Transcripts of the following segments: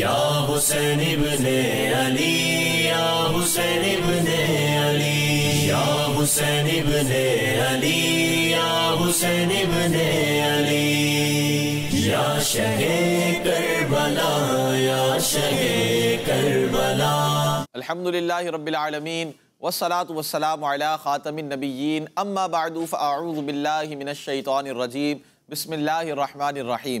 या हुसैन इब्ने अली या हुसैन इब्ने अली या हुसैन इब्ने अली या हुसैन इब्ने अली या शहे करबला या आलमीन वसलात वसलाम ख़ातमिन नबीन अम्मा बादूफ़ आऊज़ बिल्लाहि मिनश शैतानिर रजीम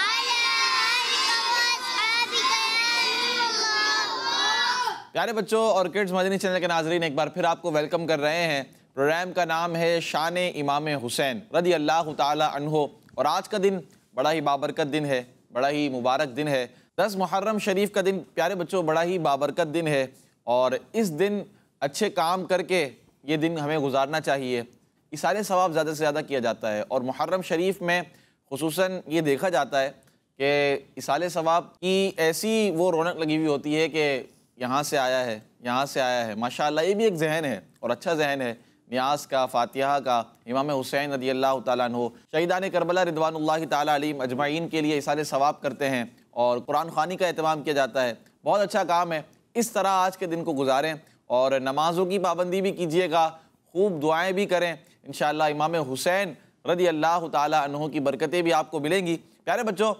प्यारे बच्चों और किड्स मदनी चैनल के नाजरीन एक बार फिर आपको वेलकम कर रहे हैं प्रोग्राम का नाम है शान इमाम हुसैन रदी अल्लाह तहो और आज का दिन बड़ा ही बाबरकत दिन है बड़ा ही मुबारक दिन है दस मुहर्रम शरीफ का दिन प्यारे बच्चों बड़ा ही बाबरकत दिन है और इस दिन अच्छे काम करके ये दिन हमें गुजारना चाहिए सारे सवाब ज़्यादा से ज़्यादा किया जाता है और मुहर्रम शरीफ में खसूस ये देखा जाता है कि इसाले सवाब की ऐसी वो रौनक लगी हुई होती है कि यहाँ से आया है यहाँ से आया है माशाल्लाह ये भी एक जहन है और अच्छा जहन है न्याज का फातिहा का इमाम हुसैन रदी अल्लाह तु शहीदान करबला रिदवान तलीम अजमाइन के लिए इसारे सवाब करते हैं और कुरान खानी का अहतमाम किया जाता है बहुत अच्छा काम है इस तरह आज के दिन को गुजारें और नमाज़ों की पाबंदी भी कीजिएगा खूब दुआएँ भी करें इन इमाम हुसैन रदी अल्लाह तहों की बरकतें भी आपको मिलेंगी प्यारे बच्चों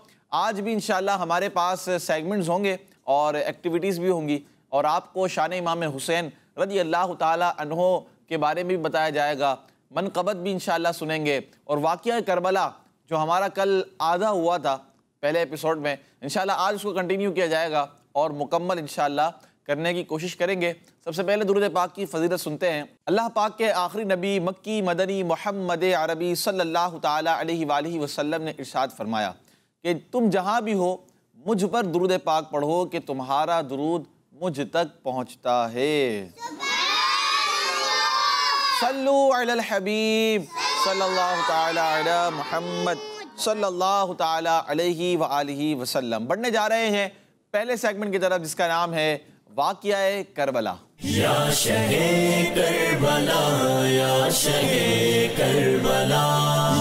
आज भी इन हमारे पास सेगमेंट्स होंगे और एक्टिविटीज़ भी होंगी और आपको शान इमाम हुसैन रदी अल्लाह तहों के बारे में भी बताया जाएगा मनकबत भी इन सुनेंगे और वाक़ करबला जो हमारा कल आधा हुआ था पहले एपिसोड में इन आज उसको कंटिन्यू किया जाएगा और मुकम्मल इन करने की कोशिश करेंगे सबसे पहले दुरुद पाक की फजीलत सुनते हैं अल्लाह पाक के आखिरी नबी मक्की मदनी मोहम्मद अरबी सल्ला अलैहि ने इरशाद फरमाया कि तुम जहाँ भी हो मुझ पर दुरुद पाक पढ़ो कि तुम्हारा दुरूद मुझ तक पहुंचता है सल्लु अल हबीब सल्लल्लाहु ताला अला मोहम्मद सल्लल्लाहु ताला अलैहि व आलिहि वसल्लम बढ़ने जा रहे हैं पहले सेगमेंट की तरफ जिसका नाम है वाक़ करबला या शहे करबला या शहे करबला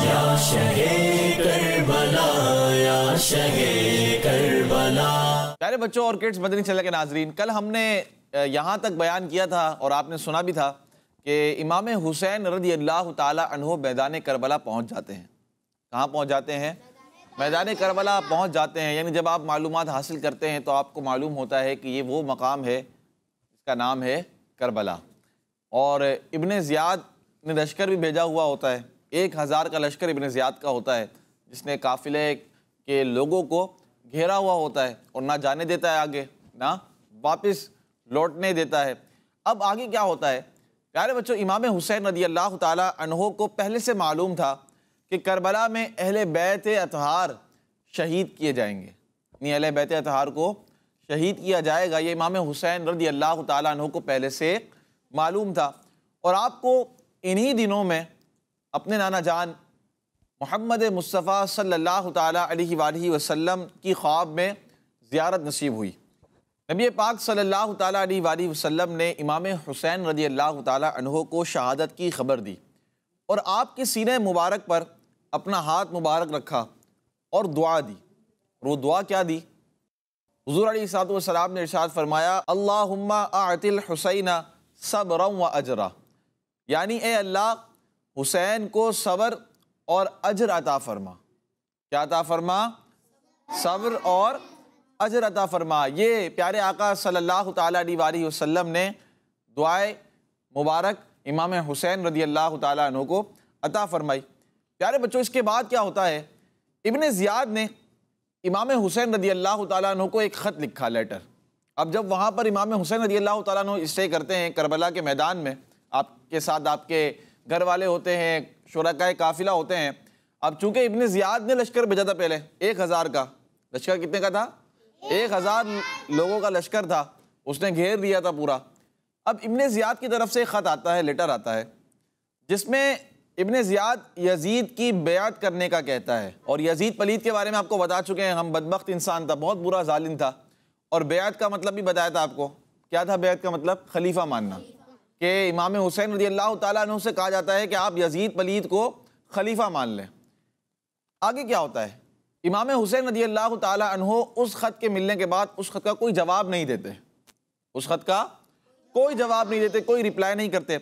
या शहे करबला या शहे प्यारे बच्चों किड्स मदनी चल के नाजरीन कल हमने यहाँ तक बयान किया था और आपने सुना भी था कि इमाम हुसैन रदी अल्लाह तहो मैदान करबला पहुँच जाते हैं कहाँ पहुँच जाते हैं मैदान करबला पहुँच जाते हैं यानी जब आप मालूम हासिल करते हैं तो आपको मालूम होता है कि ये वो मकाम है इसका नाम है करबला और इबन ज़ियाद ने लश्कर भी भेजा हुआ होता है एक हज़ार का लश्कर इबन ज़ियाद का होता है जिसने काफ़िले के लोगों को घेरा हुआ होता है और ना जाने देता है आगे ना वापस लौटने देता है अब आगे क्या होता है प्यारे बच्चों इमाम हुसैन रदी अल्लाह तहो को पहले से मालूम था कि करबला में अहल बैत अतहार शहीद किए जाएंगे यानी अहल बैत अतहार को शहीद किया जाएगा ये इमाम हुसैन रदी अल्लाह तहो को पहले से मालूम था और आपको इन्हीं दिनों में अपने नाना जान मोहम्मद मुस्तफ़ा सल्लल्लाहु अलैहि वसल्लम की ख्वाब में ज़्यारत नसीब हुई नबी पाक सल्लल्लाहु अलैहि वसल्लम ने इमाम हुसैन रदी अल्लाह तहों को शहादत की खबर दी और आपके सीने मुबारक पर अपना हाथ मुबारक रखा और दुआ दी और वो दुआ क्या दी हजूर सलाम ने इरशाद फरमाया अल्लाहुम्मा आतिल हुसैन सब्र व अजरा यानी ए अल्लाह हुसैन को सबर और अजर अता फरमा क्या अता फरमा सब्र और अजर अता फरमा ये प्यारे आका सल्लल्लाहु अलैहि वसल्लम ने दुआए मुबारक इमाम हुसैन रदी अल्लाह तु को अता फरमाई प्यारे बच्चों इसके बाद क्या होता है इबन ज़ियाद ने इमाम हुसैन रदी अल्लाह तु को एक ख़त लिखा लेटर अब जब वहाँ पर इमाम हुसैन रदी अल्लाह तु स्टे करते हैं करबला के मैदान में आपके साथ आपके घर वाले होते हैं शुरा काफिला होते हैं अब चूंकि इबन ज़ियाद ने लश्कर भेजा था पहले एक हज़ार का लश्कर कितने का था एक हज़ार लोगों का लश्कर था उसने घेर दिया था पूरा अब इबन ज़ियाद की तरफ से ख़त आता है लेटर आता है जिसमें इबन ज़ियाद यजीद की बेयात करने का कहता है और यजीद पलीद के बारे में आपको बता चुके हैं हम बदबक इंसान था बहुत बुरा जालिम था और बेयात का मतलब भी बताया था आपको क्या था बेत का मतलब खलीफा मानना कि इमाम हुसैन रजी अल्लाह तु से कहा जाता है कि आप यजीद पलीद को खलीफा मान लें आगे क्या होता है इमाम हुसैन रजी अल्लाह तु उस ख़त के मिलने के बाद उस ख़त का कोई जवाब नहीं देते उस ख़त का कोई जवाब नहीं देते कोई रिप्लाई नहीं करते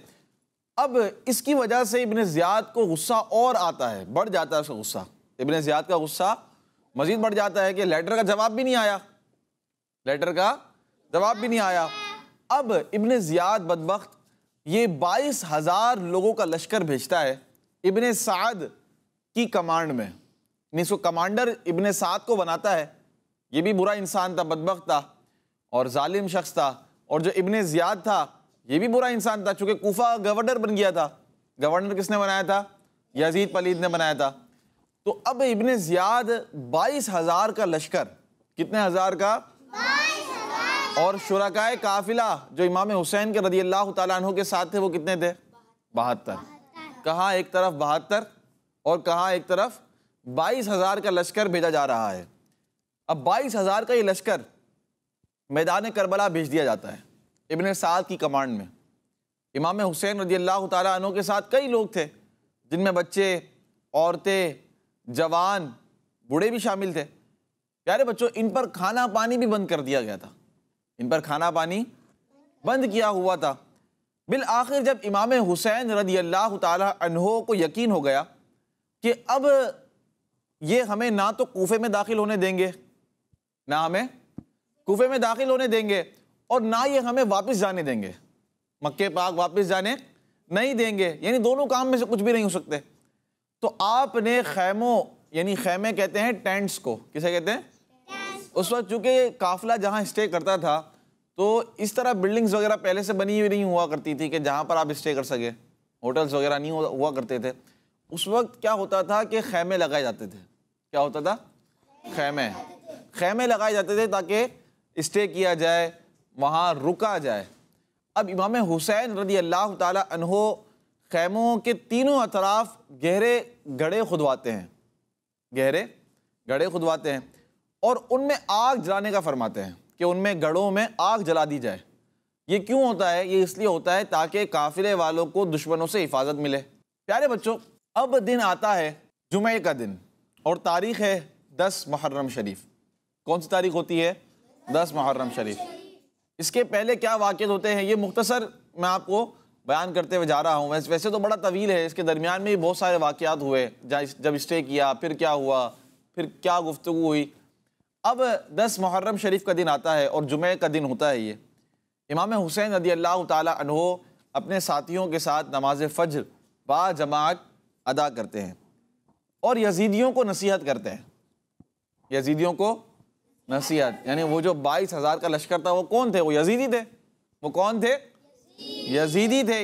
अब इसकी वजह से इबन ज़ियाद को गुस्सा और आता है बढ़ जाता है उसका गुस्सा इबन ज़ियाद का गुस्सा मज़ीद बढ़ जाता है कि लेटर का जवाब भी नहीं आया लेटर का जवाब भी नहीं आया अब इबन ज़ियाद बदबخت ये बाईस हज़ार लोगों का लश्कर भेजता है इबन साद की कमांड में नहीं कमांडर इबन साद को बनाता है ये भी बुरा इंसान था बदबक था और ालिम शख्स था और जो इबन ज़ियाद था ये भी बुरा इंसान था चूँकि कोफा गवर्नर बन गया था गवर्नर किसने बनाया था यजीद पलीद ने बनाया था तो अब इबन ज़ियाद बाईस हज़ार का लश्कर कितने हज़ार का और शुराकाय काफिला जो इमाम हुसैन के रदी अल्लाह तु के साथ थे वो कितने थे बहत्तर कहाँ एक तरफ बहत्तर और कहाँ एक तरफ बाईस हज़ार का लश्कर भेजा जा रहा है अब बाईस हज़ार का ये लश्कर मैदान करबला भेज दिया जाता है इबन साद की कमांड में इमाम हुसैन रजी अल्लाह तु के साथ कई लोग थे जिनमें बच्चे औरतें जवान बूढ़े भी शामिल थे प्यारे बच्चों इन पर खाना पानी भी बंद कर दिया गया था इन पर खाना पानी बंद किया हुआ था बिल आखिर जब इमाम हुसैन रदी अल्लाह तहो को यकीन हो गया कि अब ये हमें ना तो कोफे में दाखिल होने देंगे ना हमें कोफे में दाखिल होने देंगे और ना ये हमें वापस जाने देंगे मक्के पाक वापस जाने नहीं देंगे यानी दोनों काम में से कुछ भी नहीं हो सकते तो आपने खैमों यानी खैमे कहते हैं टेंट्स को किसे कहते हैं उस वक्त चूँकि काफिला जहाँ स्टे करता था तो इस तरह बिल्डिंग्स वगैरह पहले से बनी हुई नहीं हुआ करती थी कि जहाँ पर आप स्टे कर सके होटल्स वगैरह नहीं हुआ करते थे उस वक्त क्या होता था कि खैमे लगाए जाते थे क्या होता था खैमे खैमे लगाए जाते थे ताकि स्टे किया जाए वहाँ रुका जाए अब इमाम हुसैन रदी अल्लाह तहो खैमों के तीनों अतराफ़ गहरे गड़े खुदवाते हैं गहरे गढ़े खुदवाते हैं और उनमें आग जलाने का फरमाते हैं कि उनमें गढ़ों में आग जला दी जाए ये क्यों होता है ये इसलिए होता है ताकि काफिले वालों को दुश्मनों से हिफाजत मिले प्यारे बच्चों अब दिन आता है जुमे का दिन और तारीख़ है दस मुहर्रम शरीफ कौन सी तारीख होती है दस मुहर्रम शरीफ इसके पहले क्या वाक़ होते हैं ये मुख्तसर मैं आपको बयान करते हुए जा रहा हूँ वैसे तो बड़ा तवील है इसके दरमियान में भी बहुत सारे वाक़ हुए जब स्टे किया फिर क्या हुआ फिर क्या गुफ्तु हुई अब दस मुहर्रम शरीफ का दिन आता है और जुमे का दिन होता है ये इमाम हुसैन रदी अल्लाह तहो अपने साथियों के साथ नमाज फ़ज्र जमात अदा करते हैं और यजीदियों को नसीहत करते हैं यजीदियों को नसीहत यानी वो जो बाईस हज़ार का लश्कर था वो कौन थे वो यजीदी थे वो कौन थे यजीदी थे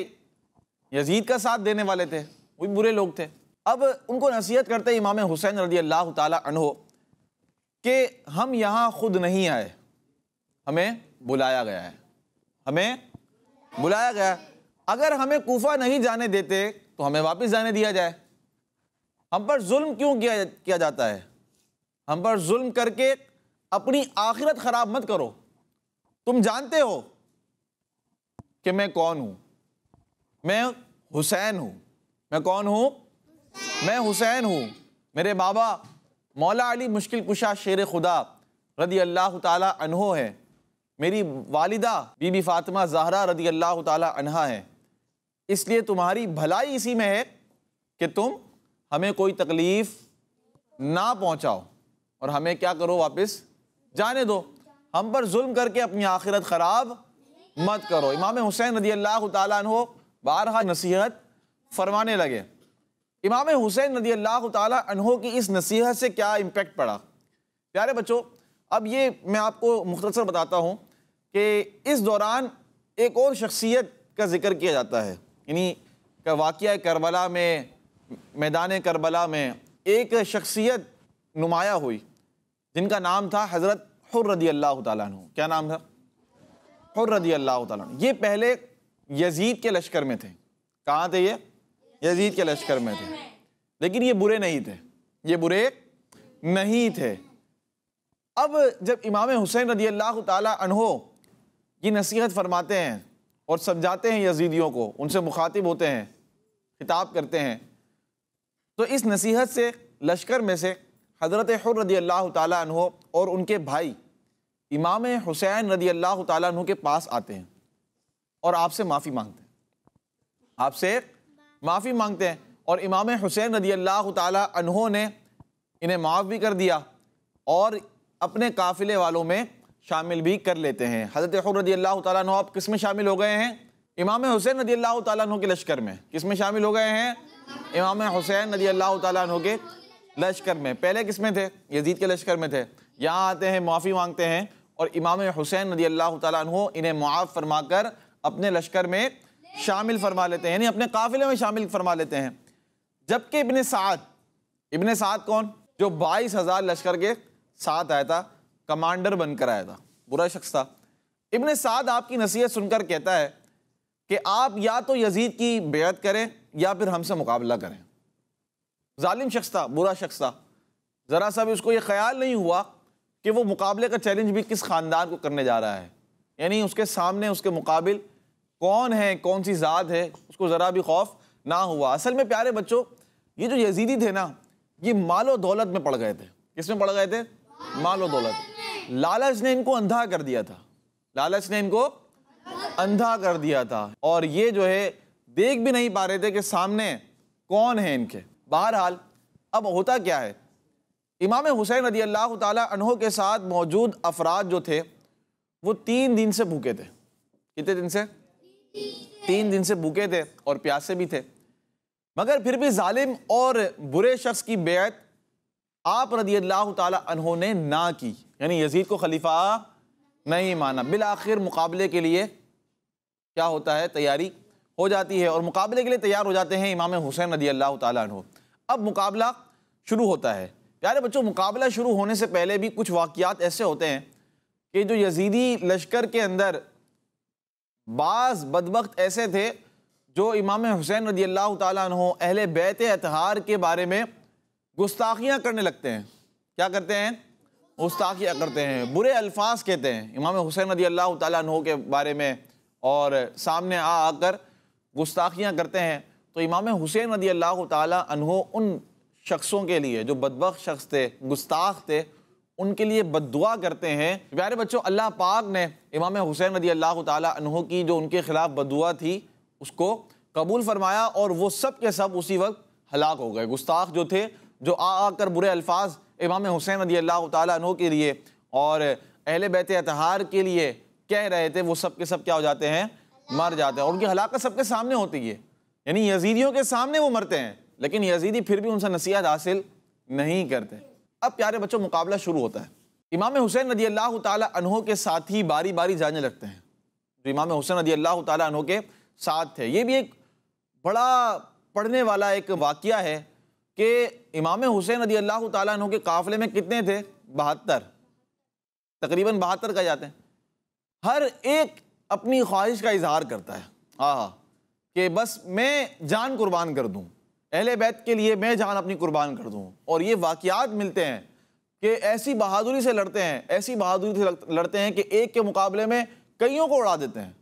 यजीद का साथ देने वाले थे वो बुरे लोग थे अब उनको नसीहत करते इमाम हुसैन रदी अल्लाह तहो कि हम यहाँ खुद नहीं आए हमें बुलाया गया है हमें बुलाया गया अगर हमें कोफा नहीं जाने देते तो हमें वापस जाने दिया जाए हम पर जुल्म क्यों किया किया जाता है हम पर जुल्म करके अपनी आखिरत ख़राब मत करो तुम जानते हो कि मैं कौन हूँ मैं हुसैन हूँ मैं कौन हूँ मैं हुसैन हूँ मेरे बाबा मौला अली मुश्किल कुशा शेर खुदा रदी अल्लाह तहो है मेरी वालिदा बीबी फ़ातिमा जहरा रदी अल्लाह तहा है इसलिए तुम्हारी भलाई इसी में है कि तुम हमें कोई तकलीफ़ ना पहुंचाओ और हमें क्या करो वापस जाने दो हम पर जुल्म करके अपनी आखिरत ख़राब मत करो इमाम हुसैन रदी अल्लाह तहो बारहा नसीहत फरमाने लगे इमाम हुसैन नदी अल्लाह तहों की इस नसीहत से क्या इम्पेक्ट पड़ा प्यारे बच्चों अब ये मैं आपको मुख्तसर बताता हूँ कि इस दौरान एक और शख्सियत का जिक्र किया जाता है यानी का वाक़ करबला में मैदान करबला में एक शख्सियत नुमाया हुई जिनका नाम था हज़रत हुर रदी अल्लाह तु क्या नाम था हुर रदी अल्लाह तु ये पहले यजीद के लश्कर में थे कहाँ थे ये यजीद के लश्कर में थे लेकिन ये बुरे नहीं थे ये बुरे नहीं थे अब जब इमाम हुसैन रदी अल्लाह तहो की नसीहत फरमाते हैं और समझाते हैं यजीदियों को उनसे मुखातिब होते हैं खिताब करते हैं तो इस नसीहत से लश्कर में से हज़रत हर रदी अल्लाह तहो और उनके भाई इमाम हुसैन रदी अल्लाह तहों के पास आते हैं और आपसे माफ़ी मांगते हैं आपसे माफ़ी मांगते हैं और इमाम हुसैन रदी अल्लाह तहों ने इन्हें माफ़ भी कर दिया और अपने काफ़िले वालों में शामिल भी कर लेते हैं हज़रत रदी अल्लाह तह आप किस में शामिल हो गए हैं इमाम हुसैन रदी अल्लाह तु के लश्कर में किस में शामिल हो गए हैं इमाम हुसैन रदी अल्लाह तु के लश्कर में पहले किस में थे यजीद के लश्कर में थे यहाँ आते हैं माफ़ी मांगते हैं और इमाम हुसैन रदी अल्लाह तहु इन्हें मुआफ़ फरमा कर अपने लश्कर में शामिल फरमा लेते हैं यानी अपने काफिले में शामिल फरमा लेते हैं जबकि इबन साद इबन साद कौन जो बाईस हज़ार लश्कर के साथ आया था कमांडर बनकर आया था बुरा शख्स था इबन साद आपकी नसीहत सुनकर कहता है कि आप या तो यजीद की बेहद करें या फिर हमसे मुकाबला करें ालिम शख्स था बुरा शख्स था ज़रा सा भी उसको ये ख्याल नहीं हुआ कि वो मुकाबले का चैलेंज भी किस ख़ानदान को करने जा रहा है यानी उसके सामने उसके मुकाबिल कौन है कौन सी ज़ात है उसको ज़रा भी खौफ ना हुआ असल में प्यारे बच्चों ये जो यजीदी थे ना ये मालो दौलत में पड़ गए थे किस में पड़ गए थे मालो दौलत लालच ने इनको अंधा कर दिया था लालच ने इनको अंधा कर दिया था और ये जो है देख भी नहीं पा रहे थे कि सामने कौन है इनके बहरहाल अब होता क्या है इमाम हुसैन रदी अल्लाह तहों के साथ मौजूद अफराद जो थे वो तीन दिन से भूखे थे कितने दिन से तीन दिन से भूखे थे और प्यासे भी थे मगर फिर भी जालिम और बुरे शख्स की बेत आप रदी अल्लाह तहों ने ना की यानी यजीद को खलीफा नहीं माना बिल आखिर मुकाबले के लिए क्या होता है तैयारी हो जाती है और मुकाबले के लिए तैयार हो जाते हैं इमाम हुसैन रदी अल्लाह तहों अब मुकाबला शुरू होता है प्यारे बच्चों मुकाबला शुरू होने से पहले भी कुछ वाक़ ऐसे होते हैं कि जो यजीदी लश्कर के अंदर बास बदबक ऐसे थे जो इमाम हुसैन रजी अल्लाह तहों अहल बैत अतहार के बारे में गुस्ताखियाँ करने लगते हैं क्या करते हैं गुस्ताखियाँ करते हैं बुरे अल्फाज कहते हैं इमाम हुसैन रजी अल्लाह तहों के बारे में और सामने आ आकर गुस्ताखियाँ करते हैं तो इमाम हुसैन रजी अल्लाह तहों उन शख्सों के लिए जो बदबक शख्स थे गुस्ताख थे उनके लिए बददुआ करते हैं प्यारे बच्चों अल्लाह पाक ने इमाम हुसैन रदी अल्लाह तहों की जो उनके ख़िलाफ़ बदुआ थी उसको कबूल फरमाया और वो सब के सब उसी वक्त हलाक हो गए गुस्ताख जो थे जो आ आकर बुरे अल्फाज इमाम हुसैन रदी अल्लाह तहों के लिए और अहल बैत अतहार के लिए कह रहे थे वो सब के सब क्या हो जाते हैं मर जाते हैं और उनकी हलाकत सबके सामने होती है यानी यजीदियों के सामने वो मरते हैं लेकिन यजीदी फिर भी उनसे नसीहत हासिल नहीं करते अब प्यारे बच्चों मुकाबला शुरू होता है इमाम हुसैन नदी अल्लाह तहों के साथ ही बारी बारी जाने लगते हैं जो इमाम हुसैन नदी अल्लाह तहों के साथ थे ये भी एक बड़ा पढ़ने वाला एक वाक़ है कि इमाम हुसैन नदी अल्लाह तहों के काफ़िले में कितने थे बहत्तर तकरीबन बहत्तर कह जाते हैं हर एक अपनी ख्वाहिश का इजहार करता है हाँ हाँ कि बस मैं जान कुर्बान कर दूँ अहल बैत के लिए मैं जान अपनी कुर्बान कर दूँ और ये वाक़ात मिलते हैं कि ऐसी बहादुरी से लड़ते हैं ऐसी बहादुरी से लड़ते हैं कि एक के मुकाबले में कईयों को उड़ा देते हैं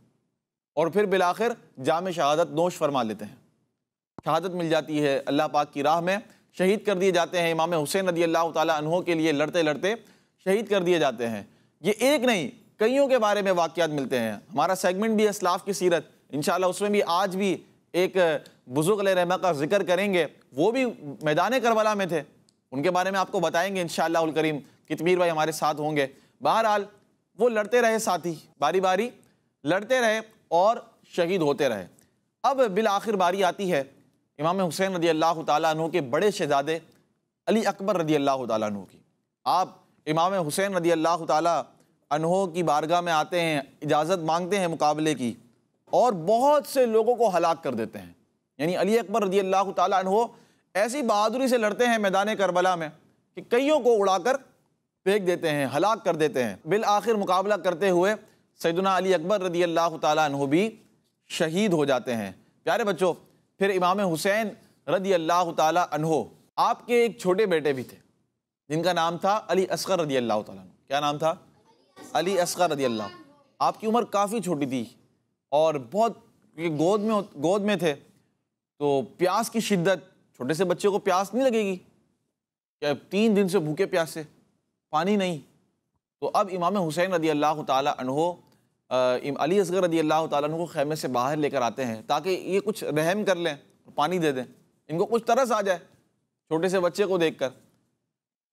और फिर बिलाखिर जाम शहादत नोश फरमा लेते हैं शहादत मिल जाती है अल्लाह पाक की राह में शहीद कर दिए जाते हैं इमाम हुसैन रदी अल्लाह तहों के लिए लड़ते लड़ते शहीद कर दिए जाते हैं ये एक नहीं कईयों के बारे में वाक़ मिलते हैं हमारा सेगमेंट भी है इसलाफ की सीरत इन उसमें भी आज भी एक बुजुर्ग रहमा का जिक्र करेंगे वो भी मैदान करबला में थे उनके बारे में आपको बताएंगे इन करीम कितमीर भाई हमारे साथ होंगे बहरहाल वो लड़ते रहे साथी बारी बारी लड़ते रहे और शहीद होते रहे अब बिल आखिर बारी आती है इमाम हुसैन रदी अल्लाह तु के बड़े शहजादे अली अकबर रदी अल्लाह तु की आप इमाम हुसैन रदी अल्लाह तहों की बारगाह में आते हैं इजाज़त मांगते हैं मुकाबले की और बहुत से लोगों को हलाक कर देते हैं यानी अली अकबर रदी अल्लाह तहो ऐसी बहादुरी से लड़ते हैं मैदान करबला में कि कईयों को उड़ाकर फेंक देते हैं हलाक कर देते हैं बिल आखिर मुकाबला करते हुए सैदना अली अकबर रदी अल्लाह तहों भी शहीद हो जाते हैं प्यारे बच्चों फिर इमाम हुसैन रदी अल्लाह तहो आपके एक छोटे बेटे भी थे जिनका नाम था अली असगर रदी अल्लाह तहों क्या नाम था अली असगर रदी अल्लाह आपकी उम्र काफ़ी छोटी थी और बहुत गोद में गोद में थे तो प्यास की शिद्दत छोटे से बच्चे को प्यास नहीं लगेगी क्या तीन दिन से भूखे प्यासे पानी नहीं तो अब इमाम हुसैन रदी अल्लाह तहो अली असगर रदी अल्लाह तु को खैमे से बाहर लेकर आते हैं ताकि ये कुछ रहम कर लें पानी दे दें इनको कुछ तरस आ जाए छोटे से बच्चे को देख कर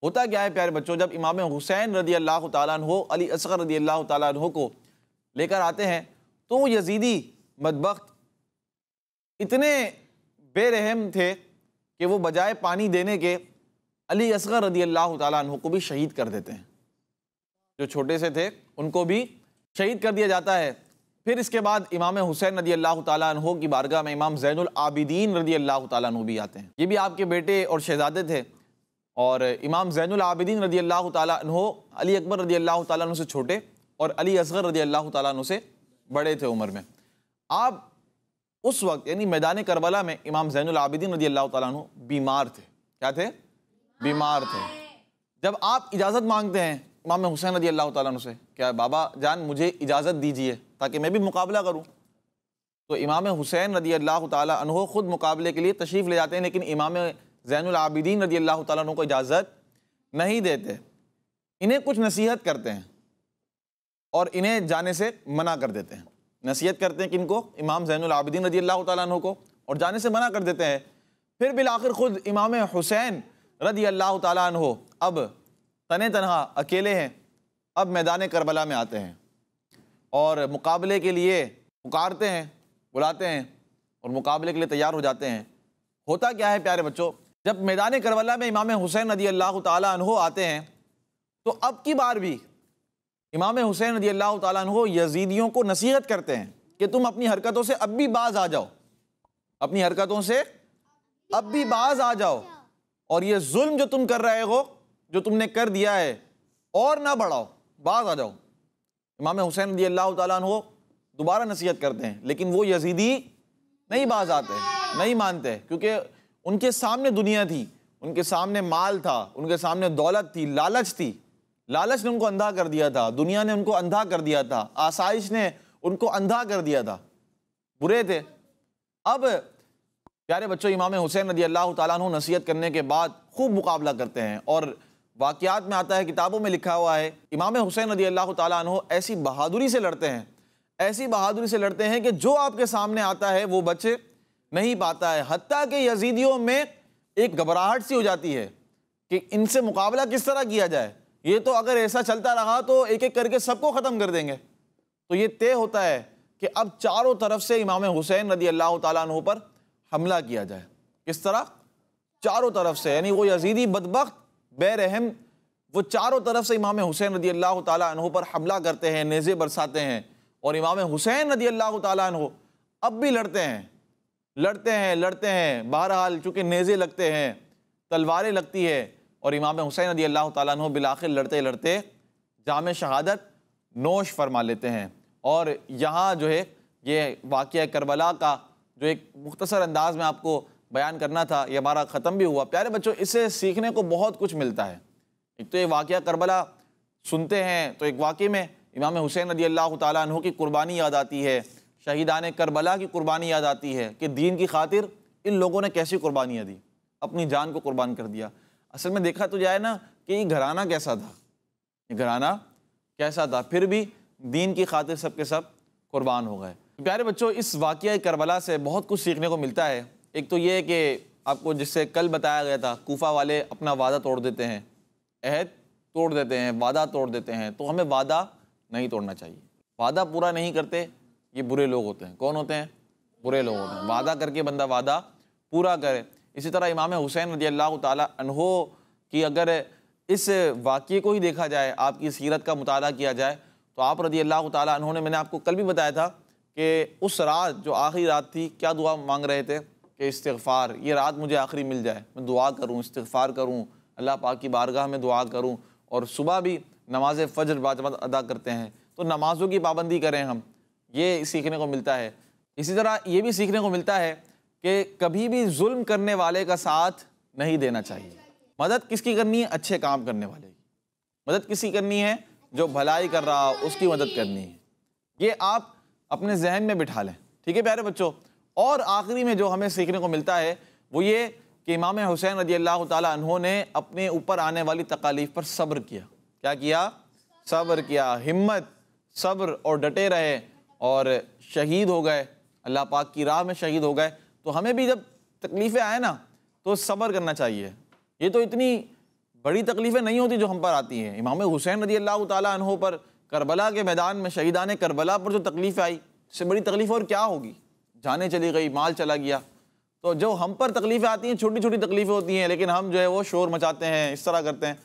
होता क्या है प्यारे बच्चों जब इमाम हुसैन रदी अल्लाह तहो अली असगर रदी अल्लाह तहो को लेकर आते हैं तो यजीदी बदबक इतने बेरहम थे कि वो बजाय पानी देने के अली असगर रदी अल्लाह तु को भी शहीद कर देते हैं जो छोटे से थे उनको भी शहीद कर दिया जाता है फिर इसके बाद इमाम हुसैन रदी अल्लाह तु की बारगाह में इमाम जैनुल आबिदीन रदी अल्लाह तु भी आते हैं ये भी आपके बेटे और शहजादे थे और इमाम जैनुल आबिदीन रदी अल्लाह तु अली अकबर रदी अल्लाह तु से छोटे और अली असगर रदी अल्लाह तु से बड़े थे उम्र में आप उस वक्त यानी मैदान करबला में इमाम आबिदीन रजी अल्लाह तु बीमार थे क्या थे बीमार थे जब आप इजाज़त मांगते हैं इमाम हुसैन रजी अल्लाह तु से क्या बाबा जान मुझे इजाज़त दीजिए ताकि मैं भी मुकाबला करूँ तो इमाम हुसैन रजी अल्लाह तु ख़ुद मुकाबले के लिए तशरीफ़ ले जाते हैं लेकिन इमाम आबिदीन रजी अल्लाह तु को इजाज़त नहीं देते इन्हें कुछ नसीहत करते हैं और इन्हें जाने से मना कर देते हैं नसीहत करते हैं किनको इमाम जैन आबिदीन रजी अल्लाह तु को और जाने से मना कर देते हैं फिर आखिर ख़ुद इमाम हुसैन रदी अल्लाह तु अब तन तनहा अकेले हैं अब मैदान करबला में आते हैं और मुकाबले के लिए पुकारते हैं बुलाते हैं और मुकाबले के लिए तैयार हो जाते हैं होता क्या है प्यारे बच्चों जब मैदान करबला में इमाम हुसैन रदी अल्लाह तु आते हैं तो अब की बार भी इमाम हुसैन रदी अल्लाह तु यजीदियों को नसीहत करते हैं कि तुम अपनी हरकतों से अब भी बाज आ जाओ अपनी हरकतों से अब भी बाज आ जाओ और ये जुल्म जो तुम कर रहे हो जो तुमने कर दिया है और ना बढ़ाओ बाज आ जाओ इमाम हुसैन रदी अल्लाह तु दोबारा नसीहत करते हैं लेकिन वो यजीदी नहीं बाज आते नहीं मानते क्योंकि उनके सामने दुनिया थी उनके सामने माल था उनके सामने दौलत थी लालच थी लालच ने उनको अंधा कर दिया था दुनिया ने उनको अंधा कर दिया था आसाइश ने उनको अंधा कर दिया था बुरे थे अब प्यारे बच्चों इमाम हुसैन रदी अल्लाह तु नसीहत करने के बाद खूब मुकाबला करते हैं और वाकियात में आता है किताबों में लिखा हुआ है इमाम हुसैन रदी अल्लाह तु ऐसी बहादुरी से लड़ते हैं ऐसी बहादुरी से लड़ते हैं कि जो आपके सामने आता है वो बच्चे नहीं पाता है हती के यजीदियों में एक घबराहट सी हो जाती है कि इनसे मुकाबला किस तरह किया जाए ये तो अगर ऐसा चलता रहा तो एक एक करके सबको ख़त्म कर देंगे तो ये तय होता है कि अब चारों तरफ से इमाम हुसैन रदी अल्लाह तु पर हमला किया जाए किस तरह चारों तरफ से यानी वो यजीदी बदबक बेरहम वो चारों तरफ से इमाम हुसैन रदी अल्लाह तु पर हमला करते हैं नेज़े बरसाते हैं और इमाम हुसैन रदी अल्लाह तु अब भी लड़ते हैं लड़ते हैं लड़ते हैं बहरहाल चूँकि नेज़े लगते हैं तलवारें लगती है और इमाम हुसैन अली अल्लाह तु बिलाखिर लड़ते लड़ते जाम शहादत नोश फरमा लेते हैं और यहाँ जो है ये वाक़ करबला का जो एक मुख्तसर अंदाज में आपको बयान करना था ये हमारा ख़त्म भी हुआ प्यारे बच्चों इसे सीखने को बहुत कुछ मिलता है एक तो ये वाक़ करबला सुनते हैं तो एक वाक़े में इमाम हुसैन रदी अल्लाह तु की कुर्बानी याद आती है शहीदान करबला की कुर्बानी याद आती है कि दीन की खातिर इन लोगों ने कैसी कुर्बानियाँ दी अपनी जान को कुर्बान कर दिया असल में देखा तो जाए ना कि ये घराना कैसा था ये घराना कैसा था फिर भी दीन की खातिर सब के सब कुर्बान हो गए प्यारे बच्चों इस वाक़ करबला से बहुत कुछ सीखने को मिलता है एक तो ये है कि आपको जिससे कल बताया गया था कोफा वाले अपना वादा तोड़ देते हैं अहद तोड़ देते हैं वादा तोड़ देते हैं तो हमें वादा नहीं तोड़ना चाहिए वादा पूरा नहीं करते ये बुरे लोग होते हैं कौन होते हैं बुरे लोग होते हैं वादा करके बंदा वादा पूरा करे इसी तरह इमाम हुसैन रजी अल्लाह तहो की अगर इस वाक़े को ही देखा जाए आपकी सीरत का मुताल किया जाए तो आप रजी अल्लाह तहों ने मैंने आपको कल भी बताया था कि उस रात जो आखिरी रात थी क्या दुआ मांग रहे थे कि इस्तफ़ार ये रात मुझे आखिरी मिल जाए मैं दुआ करूँ इस्तफ़ार करूँ अल्लाह पाक की बारगाह में दुआ करूँ और सुबह भी नमाज फ़जर बाजमत अदा करते हैं तो नमाज़ों की पाबंदी करें हम ये सीखने को मिलता है इसी तरह ये भी सीखने को मिलता है कि कभी भी जुल्म करने वाले का साथ नहीं देना चाहिए मदद किसकी करनी है अच्छे काम करने वाले की मदद किसी करनी है जो भलाई कर रहा हो उसकी मदद करनी है ये आप अपने जहन में बिठा लें ठीक है प्यारे बच्चों और आखिरी में जो हमें सीखने को मिलता है वो ये कि इमाम हुसैन रजी अल्लाह तहों ने अपने ऊपर आने वाली तकालीफ पर सब्र किया क्या किया सब्र किया हिम्मत सब्र और डटे रहे और शहीद हो गए अल्लाह पाक की राह में शहीद हो गए तो हमें भी जब तकलीफ़ें आए ना तो सब्र करना चाहिए ये तो इतनी बड़ी तकलीफ़ें नहीं होती जो हम पर आती हैं इमाम हुसैन रजी अल्लाह तहों पर करबला के मैदान में शहीदान करबला पर जो तकलीफ़ आई उससे बड़ी तकलीफ़ और क्या होगी जाने चली गई माल चला गया तो जो हम पर तकलीफ़ें आती हैं छोटी छोटी तकलीफ़ें होती हैं लेकिन हम जो है वो शोर मचाते हैं इस तरह करते हैं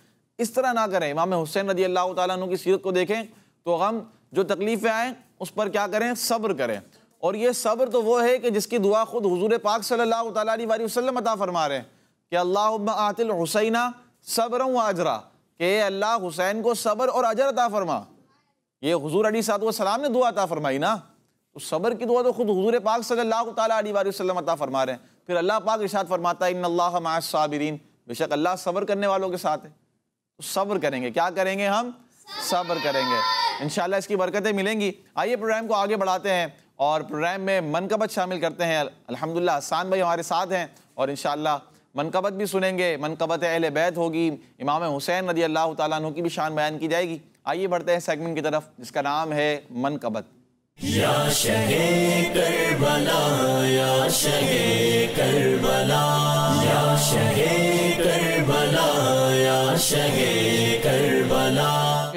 इस तरह ना करें इमाम हुसैन रजी अल्लाह तु की सीरत को देखें तो हम जो तकलीफ़ें आएँ उस पर क्या करें सब्र करें और ये सब्र तो वो है कि जिसकी दुआ खुद हजूर पाक सल्लल्लाहु सल्ला वसल्लम अता फरमा रहे हैं कि अल्लाह आतिल हुसैना सब्र आजरा कि अल्लाह हुसैन को सब्र और अजर अता फरमा ये हजूर अली सलाम ने दुआ अता फरमाई ना तो सब्र की दुआ तो खुद हजूर पाक सल्लल्लाहु अलैहि वसल्लम अता फरमा रहे हैं फिर अल्लाह पाक इशाद फरमाता है इन अल्लाह साबिरीन बेशक अल्लाह सब्र करने वालों के साथ है तो सब्र करेंगे क्या करेंगे हम सब्र करेंगे इन इसकी बरकतें मिलेंगी आइए प्रोग्राम को आगे बढ़ाते हैं और प्रोग्राम में मनकबत शामिल करते हैं अल्हम्दुलिल्लाह हसान भाई हमारे साथ हैं और इन मनकबत भी सुनेंगे मनकबत अहल बैत होगी इमाम हुसैन रदी अल्लाह तु की भी शान बयान की जाएगी आइए बढ़ते हैं सेगमेंट की तरफ जिसका नाम है मनकबत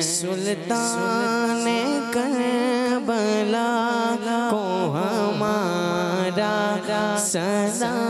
सुल्तान कर sun. sun.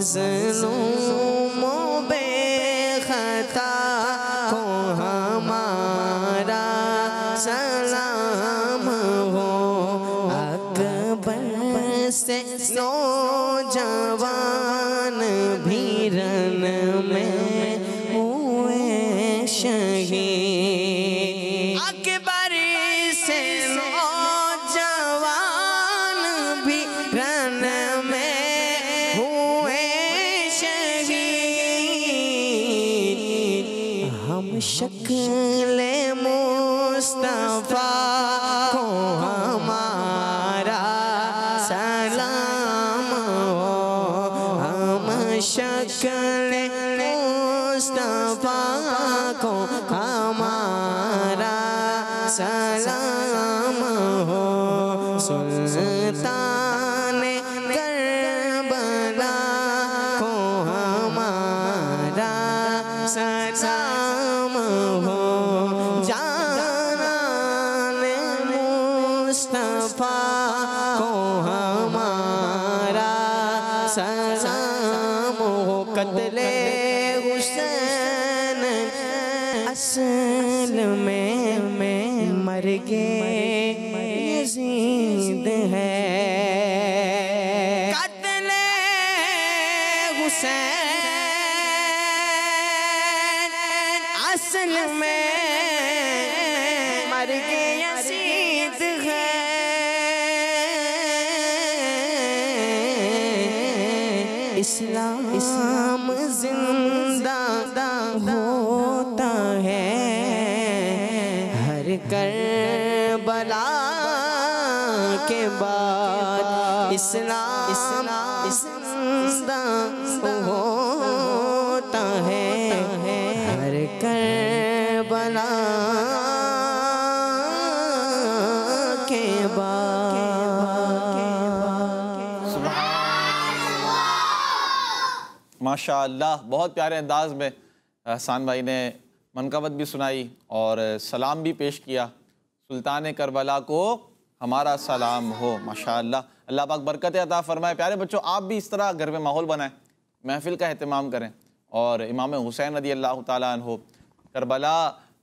dizendo. असल में मर गए माशा बहुत प्यारे अंदाज में अहसान भाई ने मनकवत भी सुनाई और सलाम भी पेश किया सुल्तान करबला को हमारा सलाम हो माशा अल्लाह पाक बरकत अता फरमाए प्यारे बच्चों आप भी इस तरह घर में माहौल बनाएं महफिल का अहतमाम करें और इमाम हुसैन रदी अल्लाह तहो करबला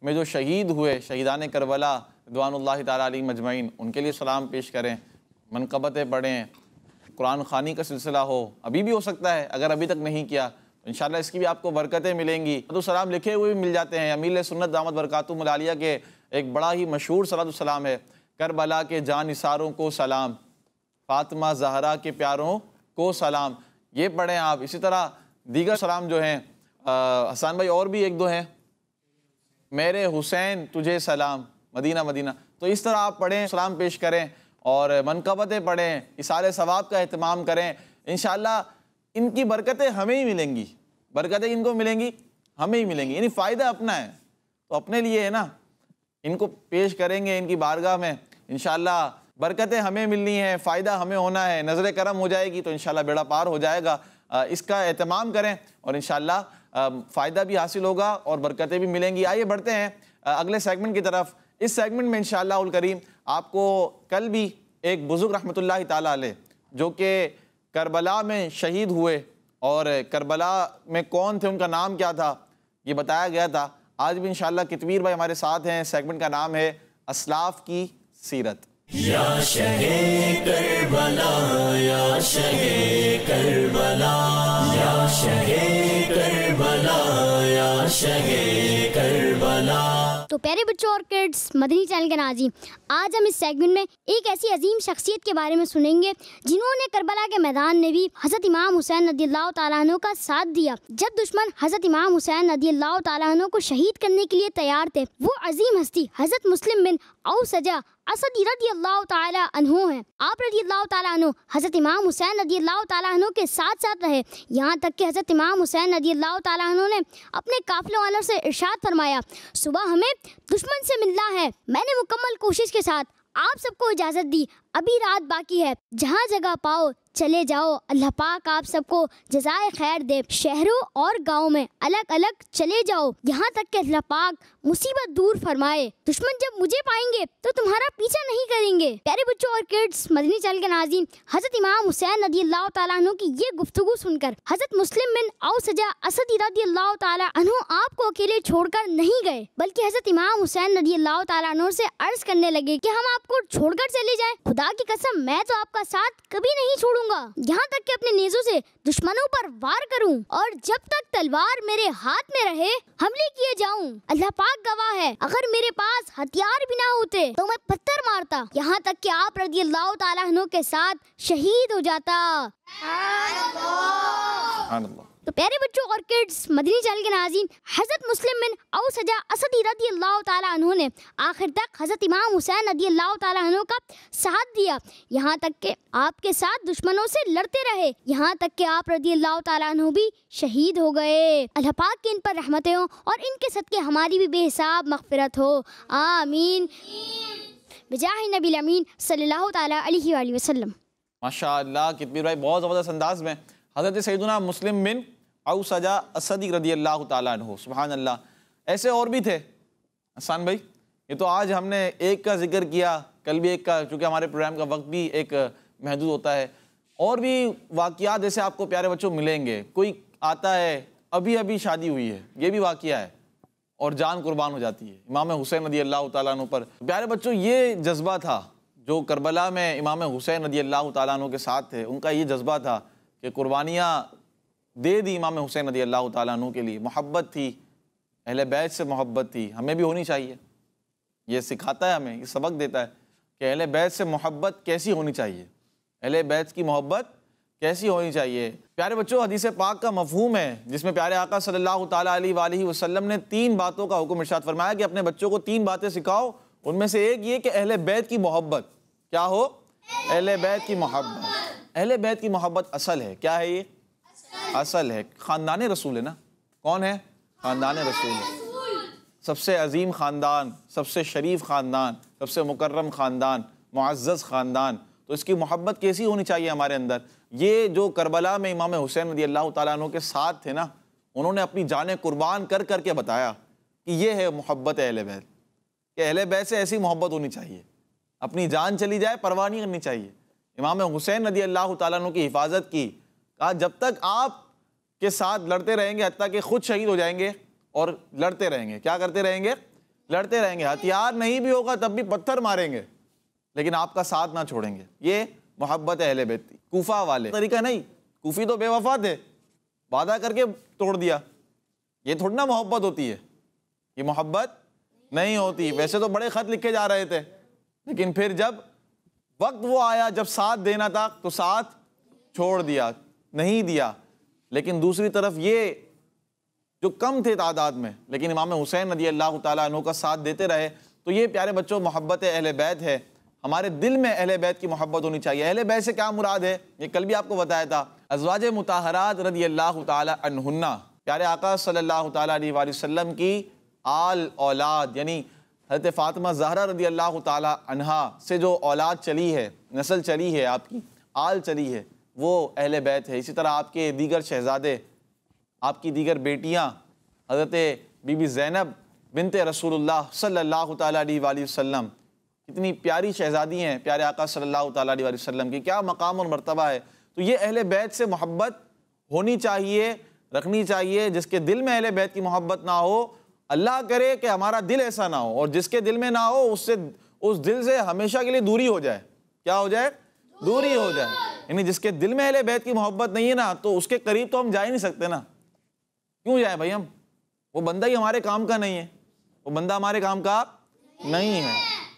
में जो शहीद हुए शहीदान करबला रिदवान ताली मजमैन उनके लिए सलाम पेश करें मनकबतें पढ़ें कुरान खानी का सिलसिला हो अभी भी हो सकता है अगर अभी तक नहीं किया तो इन इसकी भी आपको बरकतें मिलेंगी सलाम लिखे हुए भी मिल जाते हैं अमील सुन्नत दामद मलालिया के एक बड़ा ही मशहूर सलाम है करबला के जान इसारों को सलाम फातमा जहरा के प्यारों को सलाम ये पढ़ें आप इसी तरह दीगर सलाम जो हैं हसान भाई और भी एक दो हैं मेरे हुसैन तुझे सलाम मदीना मदीना तो इस तरह आप पढ़ें सलाम पेश करें और मनकबतें पढ़ें इशारे सवाब का अहतमाम करें इन इनकी बरकतें हमें ही मिलेंगी बरकतें इनको मिलेंगी हमें ही मिलेंगी यानी फ़ायदा अपना है तो अपने लिए है ना इनको पेश करेंगे इनकी बारगाह में इन बरकतें हमें मिलनी हैं फ़ायदा हमें होना है नज़र करम हो जाएगी तो इन बेड़ा पार हो जाएगा इसका अहतमाम करें और इन फ़ायदा भी हासिल होगा और बरकतें भी मिलेंगी आइए बढ़ते हैं अगले सेगमेंट की तरफ इस सेगमेंट में उल करीम आपको कल भी एक बुज़ुर्ग रहमत ताला जो कि करबला में शहीद हुए और करबला में कौन थे उनका नाम क्या था ये बताया गया था आज भी इंशाल्लाह कितवीर भाई हमारे साथ हैं सेगमेंट का नाम है असलाफ की सीरत या करबला या करबला या करबला या तो प्यारे बच्चों और किड्स मदनी चैनल के नाजी आज हम इस सेगमेंट में एक ऐसी अजीम शख्सियत के बारे में सुनेंगे जिन्होंने करबला के मैदान में भी हज़रत इमाम हुसैन नदी तु का साथ दिया जब दुश्मन हज़रत इमाम हुसैन नदी अल्लाह तु को शहीद करने के लिए तैयार थे वो अजीम हस्ती हज़रत मुस्लिम बिन औ सजा असद रदी अल्लाह तु हैं आप रदी अल्लाह तु हज़रत इमाम हुसैन रदी अल्लाह तु के साथ साथ रहे यहाँ तक कि हज़रत इमाम हुसैन रदी अल्लाह तु ने अपने काफ़िलों वालों से इर्शाद फरमाया सुबह हमें दुश्मन से मिलना है मैंने मुकम्मल कोशिश के साथ आप सबको इजाज़त दी अभी रात बाकी है जहाँ जगह पाओ चले जाओ अल्लाह पाक आप सबको जजाय खैर दे शहरों और गाँव में अलग अलग चले जाओ यहाँ तक के अल्लाह पाक मुसीबत दूर फरमाए दुश्मन जब मुझे पाएंगे तो तुम्हारा पीछा नहीं करेंगे प्यारे बच्चों और किड्स मदनी चैनल के नाजीन हजरत इमाम हुसैन रदी अल्लाह तु की ये गुफ्तु सुनकर हजरत मुस्लिम बिन आउ सजा असद रदी अल्लाह तु आपको अकेले छोड़कर नहीं गए बल्कि हजरत इमाम हुसैन रदी अल्लाह तु से अर्ज करने लगे की हम आपको छोड़कर चले जाए खुदा की कसम मैं तो आपका साथ कभी नहीं छोड़ूंगा यहाँ तक की अपने नेजों से दुश्मनों पर वार करूँ और जब तक तलवार मेरे हाथ में रहे हमले किए जाऊँ अल्लाह पाक पाक गवाह है अगर मेरे पास हथियार भी ना होते तो मैं पत्थर मारता यहाँ तक कि आप रजी अल्लाह तु के साथ शहीद हो जाता तो प्यारे बच्चों और किड्स मदनी चैनल के नाजीन हज़रत मुस्लिम बिन औसजा असद रदी अल्लाह तु ने आखिर तक हज़रत इमाम हुसैन रदी अल्लाह तु का साथ दिया यहाँ तक के आपके साथ दुश्मनों से लड़ते रहे यहाँ तक के आप रदी अल्लाह तु भी शहीद हो गए अल्लाह के इन पर रहमतें हों और इनके सदक़े हमारी भी बेहिसाब मगफरत हो आमीन बजाह नबी अमीन सल्ला तसलम माशा कितनी भाई बहुत ज़बरदस्त अंदाज में हज़रत सैदना मुस्लिम बिन आऊ सजा असदी रदी अल्लाह तु सुबहान अल्लाह ऐसे और भी थे असान भाई ये तो आज हमने एक का जिक्र किया कल भी एक का क्योंकि हमारे प्रोग्राम का वक्त भी एक महदूद होता है और भी वाक़ जैसे आपको प्यारे बच्चों मिलेंगे कोई आता है अभी अभी शादी हुई है ये भी वाक़ है और जान कुर्बान हो जाती है इमाम हुसैन नदी अल्लाह तु पर प्यारे बच्चों ये जज्बा था जो करबला में इमाम हुसैन नदी अल्लाह तु के साथ थे उनका ये जज्बा था कि कुर्बानियाँ दे दी इमाम हुसैन रदी अल्लाह तु के लिए मोहब्बत थी अहल बैत से मोहब्बत थी हमें भी होनी चाहिए यह सिखाता है हमें ये सबक देता है कि अहल बैत से मोहब्बत कैसी होनी चाहिए अहल बैत की मोहब्बत कैसी होनी चाहिए प्यारे बच्चों हदीस पाक का मफहूम है जिसमें प्यारे आका सल्लल्लाहु अलैहि वसल्लम ने तीन बातों का हुक्म इर्शाद फरमाया कि अपने बच्चों को तीन बातें सिखाओ उनमें से एक ये कि अहल बैत की मोहब्बत क्या हो अहल बैत की मोहब्बत अहल बैत की मोहब्बत असल है क्या है ये असल है ख़ानदान रसूल है ना कौन है ख़ानदान रसूल सबसे अजीम ख़ानदान सबसे शरीफ ख़ानदान सबसे मुकर्रम ख़ानदान मुआज़ ख़ानदान तो इसकी मोहब्बत कैसी होनी चाहिए हमारे अंदर ये जो करबला में इमाम हुसैन रदी अल्लाह तु के साथ थे ना उन्होंने अपनी जान कुर्बान कर करके बताया कि ये है मोहब्बत अहल बैत कि अहल बैत से ऐसी मोहब्बत होनी चाहिए अपनी जान चली जाए परवाह नहीं करनी चाहिए इमाम हुसैन रदी अल्लाह तु की हिफाजत की कहा जब तक आप के साथ लड़ते रहेंगे हती कि खुद शहीद हो जाएंगे और लड़ते रहेंगे क्या करते रहेंगे लड़ते रहेंगे हथियार नहीं भी होगा तब भी पत्थर मारेंगे लेकिन आपका साथ ना छोड़ेंगे ये मोहब्बत अहले बेती कोफा वाले तरीका नहीं कोफ़ी तो बेवफा थे वादा करके तोड़ दिया ये थोड़ी ना मोहब्बत होती है ये मोहब्बत नहीं होती वैसे तो बड़े ख़त लिखे जा रहे थे लेकिन फिर जब वक्त वो आया जब साथ देना था तो साथ छोड़ दिया नहीं दिया लेकिन दूसरी तरफ ये जो कम थे तादाद में लेकिन इमाम हुसैन रदी अल्लाह तु का साथ देते रहे तो ये प्यारे बच्चों मोहब्बत अहल बैत है हमारे दिल में अहल बैत की मोहब्बत होनी चाहिए अहल बैत से क्या मुराद है ये कल भी आपको बताया था अजवाज मुताहरात रदी अल्लाह तुन्ना प्यारे आका सल्ला तसम की आल औलाद यानी हजरत फ़ातिमा जहरा रदी अल्लाह तहा से जो औलाद चली है नस्ल चली है आपकी आल चली है वो अहल बैत है इसी तरह आपके दीगर शहजादे आपकी दीगर बेटियाँ हज़रत बीबी ज़ैनब बिनत रसूलुल्लाह सल्लल्लाहु अलैहि वसल्लम कितनी प्यारी शहज़ादी हैं प्यारे आका सल्लल्लाहु अलैहि वसल्लम की क्या मकाम और मरतबा है तो ये अहल बैत से मोहब्बत होनी चाहिए रखनी चाहिए जिसके दिल में अहल बैत की मोहब्बत ना हो अल्लाह करे कि हमारा दिल ऐसा ना हो और जिसके दिल में ना हो उससे उस दिल से हमेशा के लिए दूरी हो जाए क्या हो जाए दूरी हो जाए यानी जिसके दिल में अहले बैत की मोहब्बत नहीं है ना तो उसके करीब तो हम जा ही नहीं सकते ना क्यों जाए भाई हम वो बंदा ही हमारे काम का नहीं है वो बंदा हमारे काम का नहीं है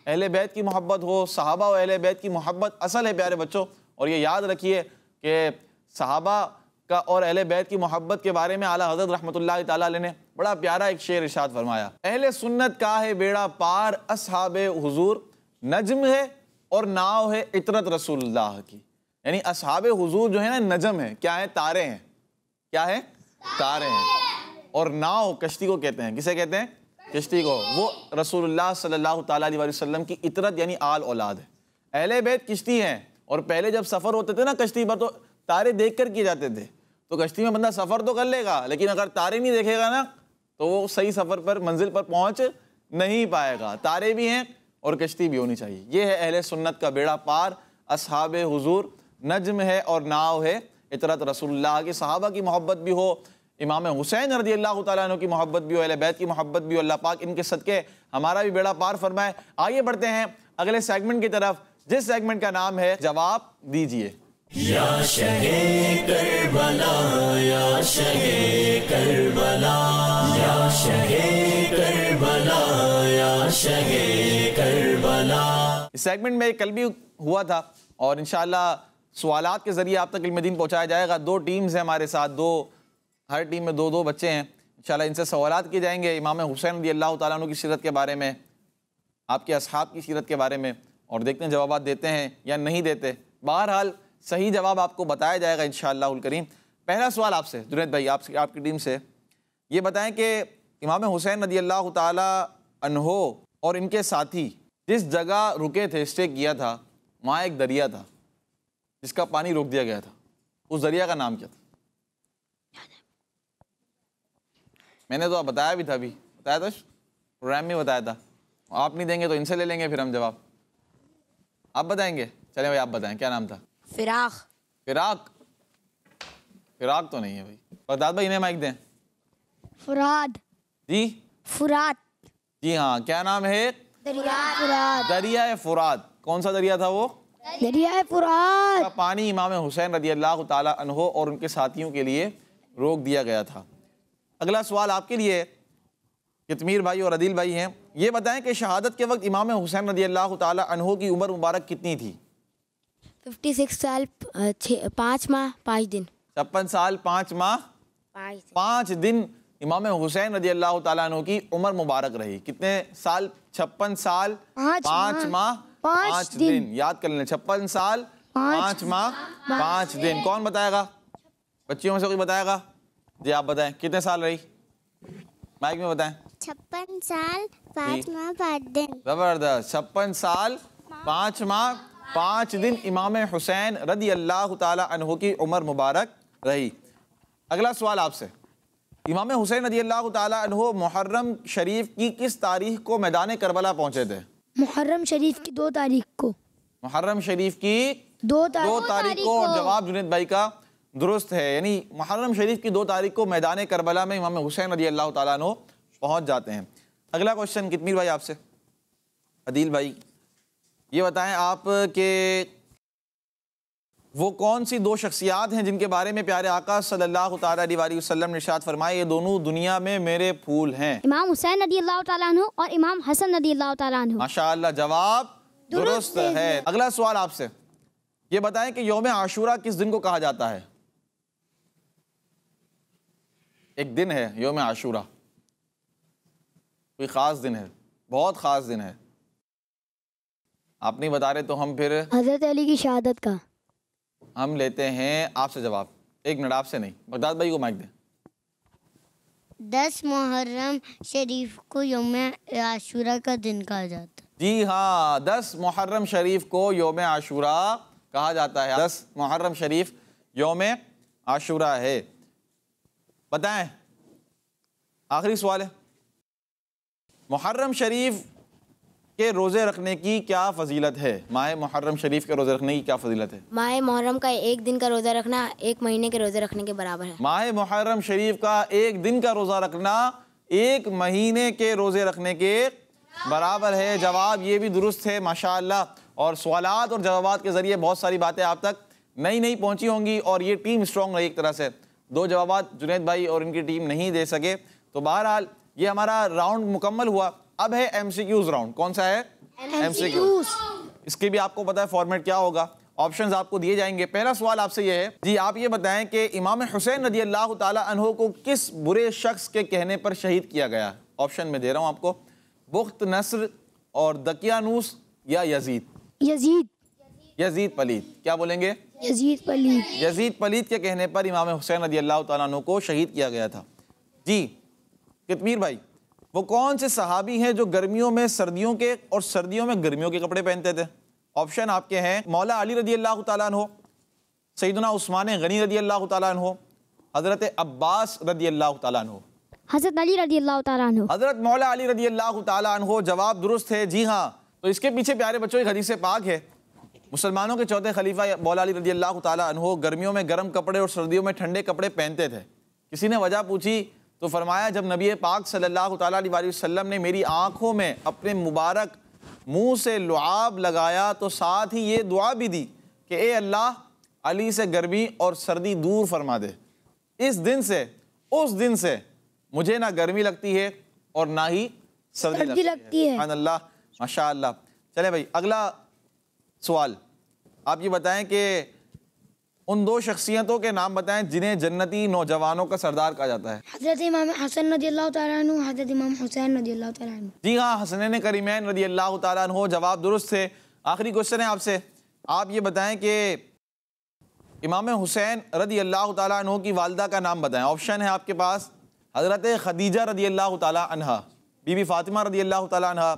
अहले बैत की मोहब्बत हो साहबा और अहले बैत की मोहब्बत असल है प्यारे बच्चों और ये याद रखिए कि साहबा का और अहले बैत की मोहब्बत के बारे में आला हजरत रहमत ताली ने बड़ा प्यारा एक शेर इशाद फरमाया अहल सुन्नत का है बेड़ा पार असहाब हजूर नजम है और नाव है इतरत रसूलुल्लाह की यानी असहाब हजूर जो है ना नजम है क्या है तारे हैं क्या है तारे हैं और नाव कश्ती को कहते हैं किसे कहते हैं कश्ती को वो रसूलुल्लाह सल्लल्लाहु अलैहि वसल्लम की इतरत यानी आल औलाद है अहले बैत कश्ती हैं और पहले जब सफ़र होते थे ना कश्ती पर तो तारे देख कर किए जाते थे तो कश्ती में बंदा सफ़र तो कर लेगा लेकिन अगर तारे नहीं देखेगा ना तो वो सही सफ़र पर मंजिल पर पहुँच नहीं पाएगा तारे भी हैं और कश्ती भी होनी चाहिए ये है अहल सुन्नत का बेड़ा पार असहाब हजूर नजम है और नाव है इतरत तो रसोल्ला के सहाबा की मोहब्बत भी हो इमाम हुसैन रदी अल्लाह तु की मोहब्बत भी हो बैत की मोहब्बत भी हो अल्लाह पाक इनके सदक़े हमारा भी बेड़ा पार फरमाए आइए बढ़ते हैं अगले सेगमेंट की तरफ जिस सेगमेंट का नाम है जवाब दीजिए इस सेगमेंट में कल भी हुआ था और इनशाला सवाल के ज़रिए आप तक इल्मदीन पहुँचाया जाएगा दो टीम्स हैं हमारे साथ दो हर टीम में दो दो बच्चे हैं इन इनसे सवाल किए जाएंगे इमाम हुसैन रदी अल्लाह तु की सीरत के बारे में आपके असहाब की सीरत के बारे में और देखते हैं जवाब देते हैं या नहीं देते बहरहाल सही जवाब आपको बताया जाएगा इन करीम पहला सवाल आपसे जुनेद भाई आपसे आपकी टीम से ये बताएं कि इमाम हुसैन रदी अल्लाह तहो और इनके साथी जिस जगह रुके थे स्टे किया था वहाँ एक दरिया था जिसका पानी रोक दिया गया था उस दरिया का नाम क्या था मैंने तो आप बताया भी था अभी बताया था प्रोग्राम में बताया था आप नहीं देंगे तो इनसे ले लेंगे फिर हम जवाब आप बताएंगे चले भाई आप बताएं क्या नाम था फिराक फिराक फिराक तो नहीं है भाई बता भाई इन्हें माइक दें फुराद जी फुरात जी हाँ क्या नाम है दरिया फुराद दरिया फुराद कौन सा दरिया था वो का पानी इमाम हुसैन रदी अल्लाह तहो और उनके साथियों के लिए रोक दिया गया था अगला सवाल आपके लिए यतमीर भाई और अदील भाई हैं ये बताएं कि शहादत के वक्त इमाम हुसैन रदी अल्लाह तहो की उम्र मुबारक कितनी थी फिफ्टी सिक्स साल पाँच माह पाँच दिन छप्पन साल पाँच माह पाँच दिन इमाम हुसैन रजी अल्लाह तु की उम्र मुबारक रही कितने साल छप्पन साल पाँच माह पाँच दिन।, दिन याद कर लेना छप्पन साल पाँच माह पांच दिन कौन बताएगा बच्चियों में से कोई बताएगा जी आप बताएं कितने साल रही माइक में बताएं छप्पन साल पांच माह पांच दिन जबरदस्त छप्पन साल पांच माह पाँच दिन इमाम हुसैन रदी अल्लाह तहु की उम्र मुबारक रही अगला सवाल आपसे इमाम हुसैन रदी अल्लाह तहु मुहर्रम शरीफ की किस तारीख को मैदान करबला पहुंचे थे मुहर्रम शरीफ की दो तारीख को मुहर्रम शरीफ की दो तारीख दो तारीख को और जवाब जुनेद भाई का दुरुस्त है यानी मुहर्रम शरीफ की दो तारीख को मैदान करबला में इमाम हुसैन रजी अल्लाह तु पहुँच जाते हैं अगला क्वेश्चन कितमीर भाई आपसे अदील भाई ये बताएं आप के वो कौन सी दो शख्सियात हैं जिनके बारे में प्यारे आका सल्लल्लाहु अलैहि वसल्लम ने शाद फरमाए ये दोनों दुनिया में मेरे फूल हैं इमाम हुसैन नदी अल्लाह तु और इमाम हसन नदी अल्लाह तु माशा जवाब दुरुस्त है अगला सवाल आपसे ये बताएं कि योम आशूरा किस दिन को कहा जाता है एक दिन है योम आशूरा कोई ख़ास दिन है बहुत ख़ास दिन है आप नहीं बता रहे तो हम फिर हजरत अली की शहादत का हम लेते हैं आपसे जवाब एक मिनट आपसे नहीं बगदाद भाई को माइक दें दस मुहर्रम शरीफ को योम आशूरा का दिन कहा जाता है जी हाँ दस मुहर्रम शरीफ को योम आशूरा कहा जाता है दस मुहर्रम शरीफ योम आशूरा है बताएं आखिरी सवाल है मुहर्रम शरीफ के रोज़े रखने की क्या फजीलत है माह मुहर्रम शरीफ के रोज़े रखने की क्या फजीलत है माह मुहर्रम का एक दिन का रोज़ा रखना एक महीने के रोज़े रखने के बराबर है माह मुहर्रम शरीफ का एक दिन का रोज़ा रखना एक महीने के रोज़े रखने के बराबर है जवाब ये भी दुरुस्त है माशा और सवाल और जवाब के ज़रिए बहुत सारी बातें आप तक नई नई पहुँची होंगी और ये टीम स्ट्रॉन्ग रही एक तरह से दो जवाब जुनेद भाई और इनकी टीम नहीं दे सके तो बहरहाल ये हमारा राउंड मुकम्मल हुआ अब है एमसीक्यूज राउंड कौन सा है एमसीक्यूज इसके भी आपको पता है फॉर्मेट क्या होगा ऑप्शंस आपको दिए जाएंगे पहला सवाल आपसे यह है जी आप ये बताएं कि इमाम हुसैन रजी अल्लाह तहो को किस बुरे शख्स के कहने पर शहीद किया गया ऑप्शन में दे रहा हूँ आपको बुख्त नसर और दकियानूस या यजीद यजीद यजीद पलीद क्या बोलेंगे यजीद पलीद यजीद पलीद के कहने पर इमाम हुसैन रजी अल्लाह तहों को शहीद किया गया था जी कितमीर भाई वो कौन से सहाबी हैं जो गर्मियों में सर्दियों के और सर्दियों में गर्मियों के कपड़े पहनते थे ऑप्शन आपके हैं मौला अली रदी अल्लाह तहो सईदना उस्मान गनी रदी अल्लाह तहो हज़रत अब्बास रदी अल्लाह तहो हज़रत अली रदी अल्लाह तहो हज़रत मौला अली रदी अल्लाह तहो जवाब दुरुस्त है जी हाँ तो इसके पीछे प्यारे बच्चों एक हदीस पाक है मुसलमानों के चौथे खलीफा मौला अली रदी अल्लाह तहो गर्मियों में गर्म कपड़े और सर्दियों में ठंडे कपड़े पहनते थे किसी ने वजह पूछी तो फरमाया जब नबी पाक सल्लल्लाहु अलैहि वसल्लम ने मेरी आँखों में अपने मुबारक मुंह से लुआब लगाया तो साथ ही ये दुआ भी दी कि ए अल्लाह अली से गर्मी और सर्दी दूर फरमा दे इस दिन से उस दिन से मुझे ना गर्मी लगती है और ना ही सर्दी, सर्दी लगती, है, है। अल्लाह माशा चले भाई अगला सवाल आप ये बताएं कि उन दो शख्सियतों के नाम बताएं जिन्हें जन्नती नौजवानों का सरदार कहा जाता है हजरत इमाम हसन नदी अल्लाह हजरत इमाम हुसैन नदी अल्लाह जी हाँ हसन करीम रदी अल्लाह तु जवाब दुरुस्त थे आखिरी क्वेश्चन है आपसे आप ये बताएं कि इमाम हुसैन रदी अल्लाह तु की वालदा का नाम बताएं ऑप्शन है आपके पास हज़रत खदीजा रदी अल्लाह तह बीबी फ़ातिमा रदी अल्लाह तह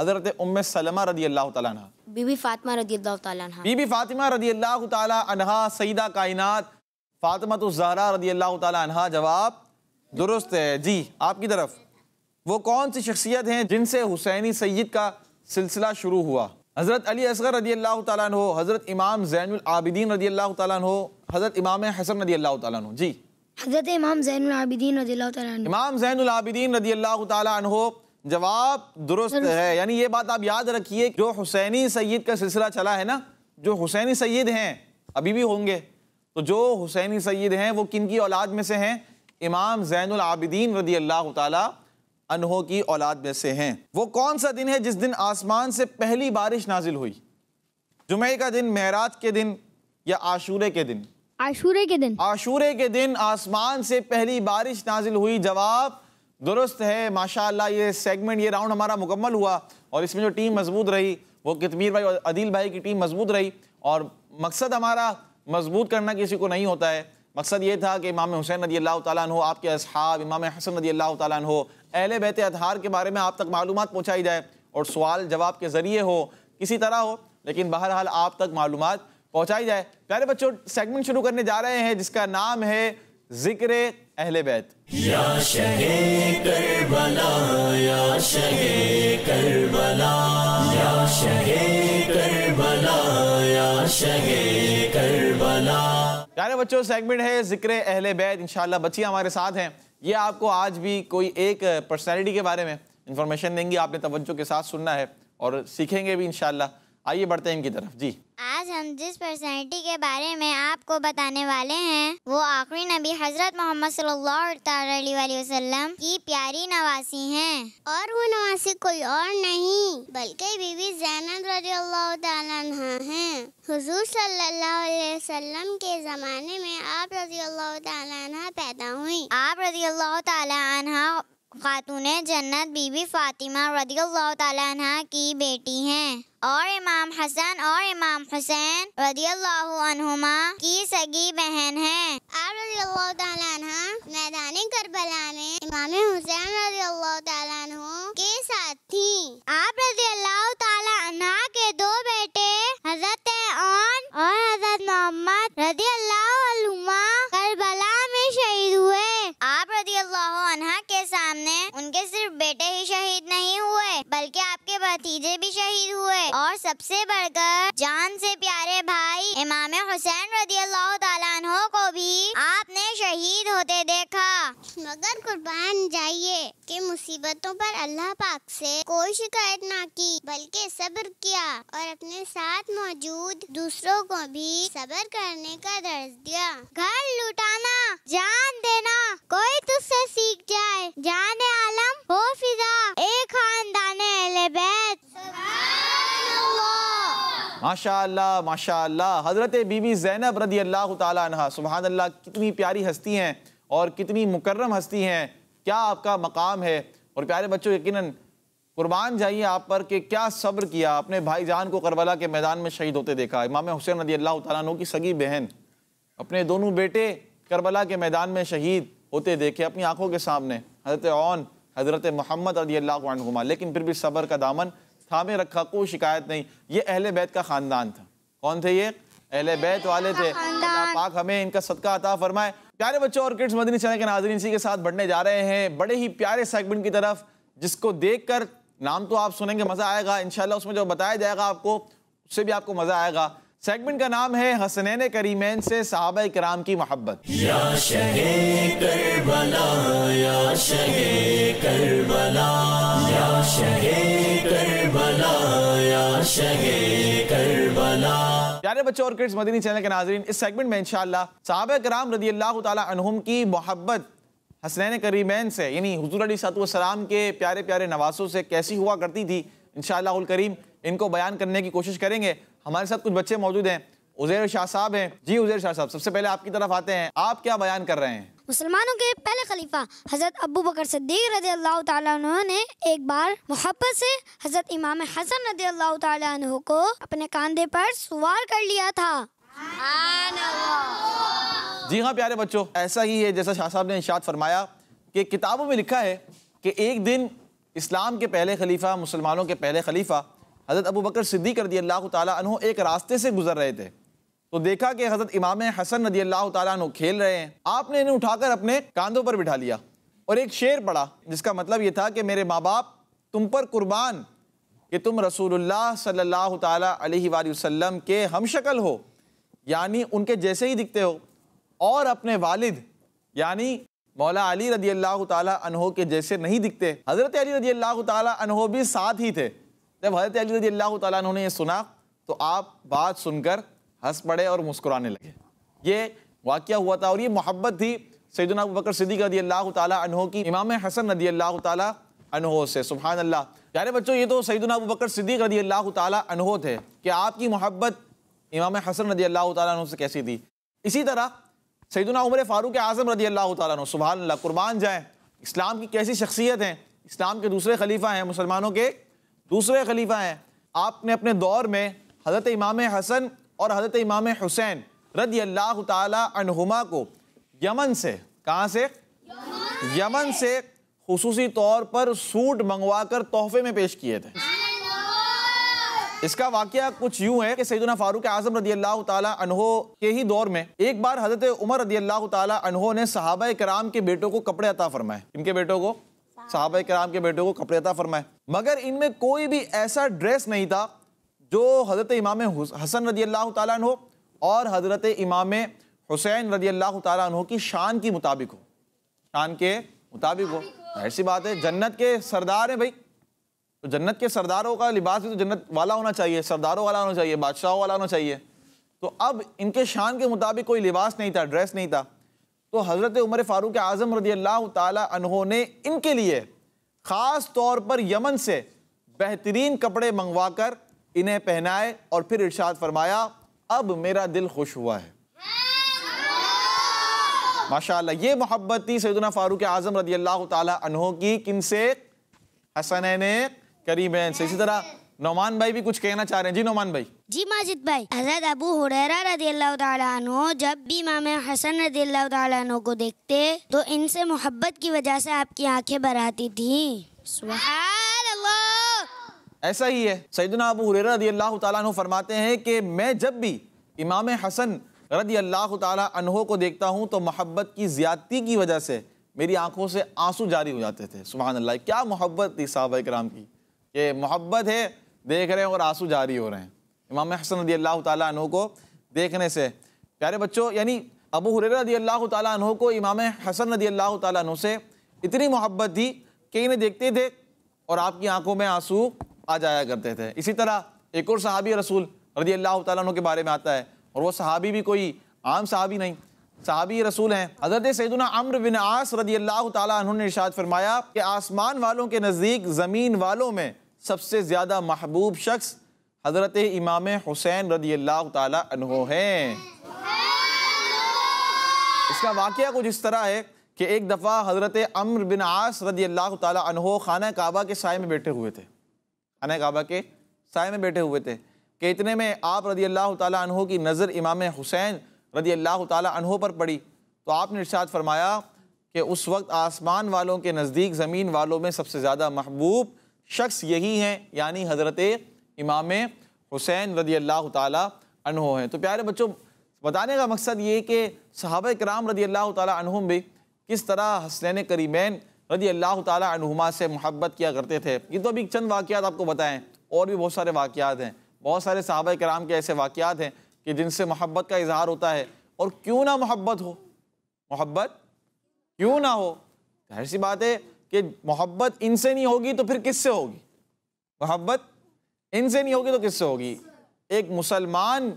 हज़रत उम सलमा रदी अल्लाह तला बीबी फातिमा रदी अल्लाह तला बीबी फातिमा रदी अल्लाह तला सईदा कायनात फातिमा तो जहरा रदी अल्लाह तला जवाब दुरुस्त है जी आपकी तरफ वो कौन सी शख्सियत हैं जिनसे हुसैनी सैद का सिलसिला शुरू हुआ हज़रत अली असगर रदी अल्लाह तु हज़रत इमाम जैनआबिदीन रदी अल्लाह तु हज़रत इमाम हसन रदी अल्लाह तु जी हज़रत इमाम जैनआबिदीन रदी अल्लाह इमाम जैनआबिदीन रदी अल्लाह तु जवाब दुरुस्त है यानी ये बात आप याद रखिए जो हुसैनी सैद का सिलसिला चला है ना जो हुसैनी सैद हैं अभी भी होंगे तो जो हुसैनी सैद हैं वो किन की औलाद में से हैं इमाम जैनुल आबिदीन रदी अल्लाह तहों की औलाद में से हैं वो कौन सा दिन है जिस दिन आसमान से पहली बारिश नाजिल हुई जुमे का दिन महराज के दिन या आशूरे के दिन आशूरे के दिन आशूरे के दिन आसमान से पहली बारिश नाजिल हुई जवाब दुरुस्त है माशाल्लाह ये सेगमेंट ये राउंड हमारा मुकम्मल हुआ और इसमें जो टीम मजबूत रही वो कितमीर भाई और अदील भाई की टीम मजबूत रही और मकसद हमारा मजबूत करना किसी को नहीं होता है मकसद ये था कि इमाम हुसैन नदी अल्लाह हो आपके असहाब इमाम हसन नदी अल्लाह हो अहल बैत अतहार के बारे में आप तक मालूम पहुँचाई जाए और सवाल जवाब के ज़रिए हो किसी तरह हो लेकिन बहरहाल आप तक मालूम पहुँचाई जाए प्यारे बच्चों सेगमेंट शुरू करने जा रहे हैं जिसका नाम है ज़िक्र अहले बैत या शहे करबला या शहे करबला या शहे करबला या शहे करबला प्यारे बच्चों सेगमेंट है जिक्र अहले बैत इंशाल्लाह बच्चियां हमारे साथ हैं ये आपको आज भी कोई एक पर्सनैलिटी के बारे में इंफॉर्मेशन देंगी आपने तवज्जो के साथ सुनना है और सीखेंगे भी इंशाल्लाह आइए बढ़ते हैं इनकी तरफ जी आज हम जिस पर्सनैलिटी के बारे में आपको बताने वाले हैं वो आखिरी नबी हजरत मोहम्मद वसल्लम की प्यारी नवासी हैं और वो नवासी कोई और नहीं बल्कि बीबी जैनब रजी अल्लाह हैं हुजूर सल्लल्लाहु अलैहि वसल्लम के ज़माने में आप रजी अल्लाह पैदा हुई आप रजी अल्लाह खातून जन्नत बीबी फ़ातिमा रदी अल्लाह की बेटी हैं और इमाम हसन और इमाम हुसैन रदी अल्लाह की सगी बहन है आप रदी अल्लाह तह मैदान करबला में इमाम हुसैन रदी अल्लाह के साथ थी आप रदी अल्लाह के दो बेटे हजरत और हजरत मोहम्मद रदी उनके सिर्फ बेटे ही शहीद नहीं हुए बल्कि आपके भतीजे भी शहीद हुए और सबसे बढ़कर जान से प्यारे भाई इमाम हुसैन रजी अल्लाह कुर्बान जाइए कि मुसीबतों पर अल्लाह पाक से कोई शिकायत ना की बल्कि सब्र किया और अपने साथ मौजूद दूसरों को भी सब्र करने का दर्ज दिया घर लुटाना जान देना कोई तुझसे सीख जाए जाने आलम हो फिजा एक खानदान बैत माशा हज़रत बीबी जैनब रदी अल्लाह तहा अल्लाह कितनी प्यारी हस्ती हैं और कितनी मुकर्रम हस्ती हैं क्या आपका मकाम है और प्यारे बच्चों यकीनन कुर्बान जाइए आप पर कि क्या सब्र किया अपने भाई जान को करबला के मैदान में शहीद होते देखा इमाम हुसैन रदी अल्लाह तु की सगी बहन अपने दोनों बेटे करबला के मैदान में शहीद होते देखे अपनी आंखों के सामने हज़रत ओन हज़रत मोहम्मद रदी अल्लाह लेकिन फिर भी सब्र का दामन थामे रखा कोई शिकायत नहीं ये अहल बैत का ख़ानदान था कौन थे ये अहल बैत वाले थे पाक हमें इनका सदका अता फरमाए प्यारे बच्चों और किड्स मदनी चैनल के नाजरीन इसी के साथ बढ़ने जा रहे हैं बड़े ही प्यारे सेगमेंट की तरफ जिसको देखकर नाम तो आप सुनेंगे मज़ा आएगा इनशाला उसमें जो बताया जाएगा आपको उससे भी आपको मज़ा आएगा सेगमेंट का नाम है हसनैन करीमैन से साहब कराम की मोहब्बत करबला प्यारे बच्चों और किड्स मदनी चैनल के नाजरीन इस सेगमेंट में इनशाला साहब कराम रदी अल्लाह तहम की मोहब्बत हसनैन करीमैन से यानी हजूर सलाम के प्यारे प्यारे नवासों से कैसी हुआ करती थी इन करीम इनको बयान करने की कोशिश करेंगे हमारे साथ कुछ बच्चे मौजूद हैं उजेर शाह साहब हैं जी उजेर शाह साहब सबसे पहले आपकी तरफ आते हैं आप क्या बयान कर रहे हैं मुसलमानों के पहले खलीफा हज़रत अबू बकर सद्दीक रजी अल्लाह तु ने एक बार मोहब्बत से हज़रत इमाम हसन रजी अल्लाह तु को अपने कंधे पर सवार कर लिया था जी हाँ प्यारे बच्चों ऐसा ही है जैसा शाह साहब ने इशाद फरमाया कि किताबों में लिखा है कि एक दिन इस्लाम के पहले खलीफा मुसलमानों के पहले खलीफा हज़रत अबू बकर सिद्दीक रदी अल्लाह तु एक रास्ते से गुजर रहे थे तो देखा कि हजरत इमाम हसन रदी अल्लाह तु खेल रहे हैं आपने इन्हें उठाकर अपने कांधों पर बिठा लिया और एक शेर पढ़ा जिसका मतलब ये था कि मेरे माँ बाप तुम पर कुर्बान कि तुम रसूलुल्लाह सल्लल्लाहु अलैहि वसल्लम के हम शक्ल हो यानी उनके जैसे ही दिखते हो और अपने वालिद यानी मौला अली रदी अल्लाह तहो के जैसे नहीं दिखते हज़रत अली रदी अल्लाह तहो भी साथ ही थे जब हज़रत अली रदी अल्लाह तहों ने यह सुना तो आप बात सुनकर हंस पड़े और मुस्कुराने लगे ये वाक़ हुआ था और ये मोहब्बत थी सैदना बकर सिद्दीक रदी अल्लाह तहो की इमाम हसन रदी अल्लाह तहों से सुबहान अल्लाह यारे बच्चों ये तो सैदना बकर सिद्दीक रदी अल्लाह अनहो थे कि आपकी मोहब्बत इमाम हसन रदी अल्लाह तहो से कैसी थी इसी तरह सैदना उमर फ़ारूक आज़म रदी अल्लाह तहों सुबहान अल्लाह कुर्बान जाए इस्लाम की कैसी शख्सियत हैं इस्लाम के दूसरे खलीफा हैं मुसलमानों के दूसरे खलीफा हैं आपने अपने दौर में हज़रत इमाम हसन और हज़रत इमाम हुसैन रदी अल्लाह तुमा को यमन से कहाँ से यमन से खसूसी तौर पर सूट मंगवा कर तोहफे में पेश किए थे इसका वाक्य कुछ यूं है कि सैदना फारूक आजम रदी अल्लाह तहो के ही दौर में एक बार हजरत उमर रदी अल्लाह तहो ने सहाबा कराम के बेटों को कपड़े अता फरमाए इनके बेटों को सहाबा कराम के बेटों को कपड़े अता फरमाए मगर इनमें कोई भी ऐसा ड्रेस नहीं था जो हज़रत इमाम हसन रदी अल्लाह तु और हज़रत इमाम हुसैन रदी अल्लाह तु की शान के मुताबिक हो शान के मुताबिक हो ऐसी बात है जन्नत के सरदार हैं भाई तो जन्नत के सरदारों का लिबास भी तो जन्नत वाला होना चाहिए सरदारों वाला होना चाहिए बादशाहों वाला होना चाहिए तो अब इनके शान के मुताबिक कोई लिबास नहीं था ड्रेस नहीं था तो हज़रत उमर फ़ारूक आज़म रदी अल्लाह तहों ने इनके लिए ख़ास तौर पर यमन से बेहतरीन कपड़े मंगवा कर इन्हें पहनाए और फिर इर्शाद फरमाया अब मेरा दिल खुश हुआ है माशा ये मोहब्बत थी सैदना फ़ारूक आज़म रदी अल्लाह तहों की किन से हसन करीब से इसी तरह नौमान भाई भी कुछ कहना चाह रहे हैं जी नौमान भाई जी माजिद भाई हजरत अबू हुरैरा रदी अल्लाह तु जब भी मामे हसन रदी अल्लाह तु को देखते तो इनसे मोहब्बत की वजह से आपकी आंखें भर आती थी सुहा ऐसा ही है सैदना अबू हुररा रदी अल्लाह तु फरमाते हैं कि मैं जब भी इमाम हसन रदी अल्लाह तहों को देखता हूँ तो मोहब्बत की ज़्यादती की वजह से मेरी आंखों से आंसू जारी हो जाते थे सुबहान अल्लाह क्या मोहब्बत थी साहब कराम की ये मोहब्बत है देख रहे हैं और आंसू जारी हो रहे हैं इमाम हसन रदी अल्लाह तहों को देखने से प्यारे बच्चों यानी अबू हुररा रदी अल्लाह तहों को इमाम हसन रदी अल्लाह तहों से इतनी मोहब्बत थी कि इन्हें देखते थे और आपकी आंखों में आंसू आ जाया करते थे इसी तरह एक और सहाबी रसूल रदी अल्लाह तु के बारे में आता है और वह सहाबी भी कोई आम सहाबी नहीं सहाबी रसूल हैं हज़रत सैदना अम्र बिन आस रजी अल्लाह तु ने इशाद फरमाया कि आसमान वालों के नज़दीक ज़मीन वालों में सबसे ज़्यादा महबूब शख्स हज़रत इमाम हुसैन रदी अल्लाह तहो हैं इसका वाक़ कुछ इस तरह है कि एक दफ़ा हज़रत अम्र बिन आस रदी अल्लाह तहो खाना काबा के साय में बैठे हुए थे अन काबा के साय में बैठे हुए थे कि इतने में आप रदी अल्लाह तहों की नज़र इमाम हुसैन रदी अल्लाह तहो पर पड़ी तो आपने इर्शाद फरमाया कि उस वक्त आसमान वालों के नज़दीक ज़मीन वालों में सबसे ज़्यादा महबूब शख्स यही हैं यानी हज़रत इमाम हुसैन रदी अल्लाह तहों हैं तो प्यारे बच्चों बताने का मकसद ये कि सहाब कराम रदी अल्लाह तहु भी किस तरह हसनैन करीमैन रदी अल्लाह तुमा से मोहब्बत किया करते थे ये तो अभी चंद वाक़ात आपको बताएं और भी बहुत सारे वाक़ात हैं बहुत सारे साहब कराम के ऐसे वाक़ात हैं कि जिनसे मोहब्बत का इजहार होता है और क्यों ना मोहब्बत हो मोहब्बत क्यों ना हो जाहिर सी बात है कि मोहब्बत इनसे नहीं होगी तो फिर किससे होगी मोहब्बत इनसे नहीं होगी तो किससे होगी एक मुसलमान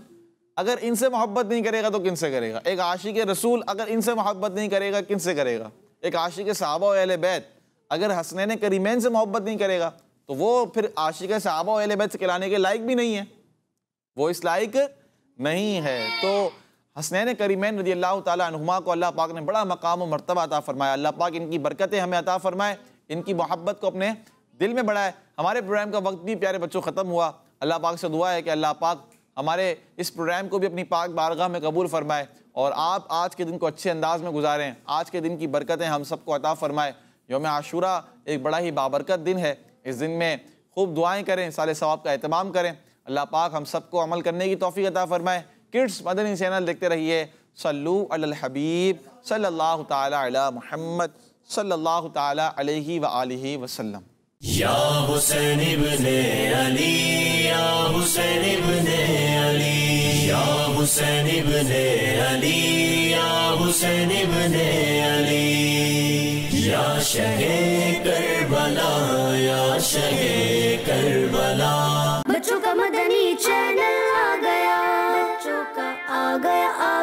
अगर इनसे मोहब्बत नहीं करेगा तो किनसे से करेगा एक आशिक रसूल अगर इनसे मोहब्बत नहीं करेगा किनसे करेगा एक आशिक साहबा अहल बैत अगर हसनैन करीमैन से मोहब्बत नहीं करेगा तो वो फिर आशिक साहबा अहल बैत से कहलाने के लायक भी नहीं है वो इस लायक नहीं है तो हसनैन करीमैन रजी अल्लाह तुमा को अल्लाह पाक ने बड़ा मकाम और मरतबा अता फरमाया अल्लाह पाक इनकी बरकतें हमें अता फरमाए इनकी मोहब्बत को अपने दिल में बढ़ाए हमारे प्रोग्राम का वक्त भी प्यारे बच्चों ख़त्म हुआ अल्लाह पाक से दुआ है कि अल्लाह पाक हमारे इस प्रोग्राम को भी अपनी पाक बारगाह में कबूल फरमाए और आप आज के दिन को अच्छे अंदाज में गुजारें आज के दिन की बरकतें हम सबको अता फ़रमाए योम आशूरा एक बड़ा ही बाबरकत दिन है इस दिन में खूब दुआएं करें साल सवाब का अहतमाम करें अल्लाह पाक हम सबको अमल करने की तोफ़ी अता फ़रमाए किड्स मदनी चैनल देखते रहिए सल्लू अल हबीब सल्लल्लाहु ताला अला मुहम्मद सल्लल्लाहु ताला अलैहि व आलिहि वसल्लम या हुसैन इब्ने अली या हुसैन इब्ने अली या हुसैन इब्ने अली या हुसैन इब्ने अली या शहे करबला या शहे करबला बच्चों का मदनी चैनल आ गया बच्चों का आ गया आ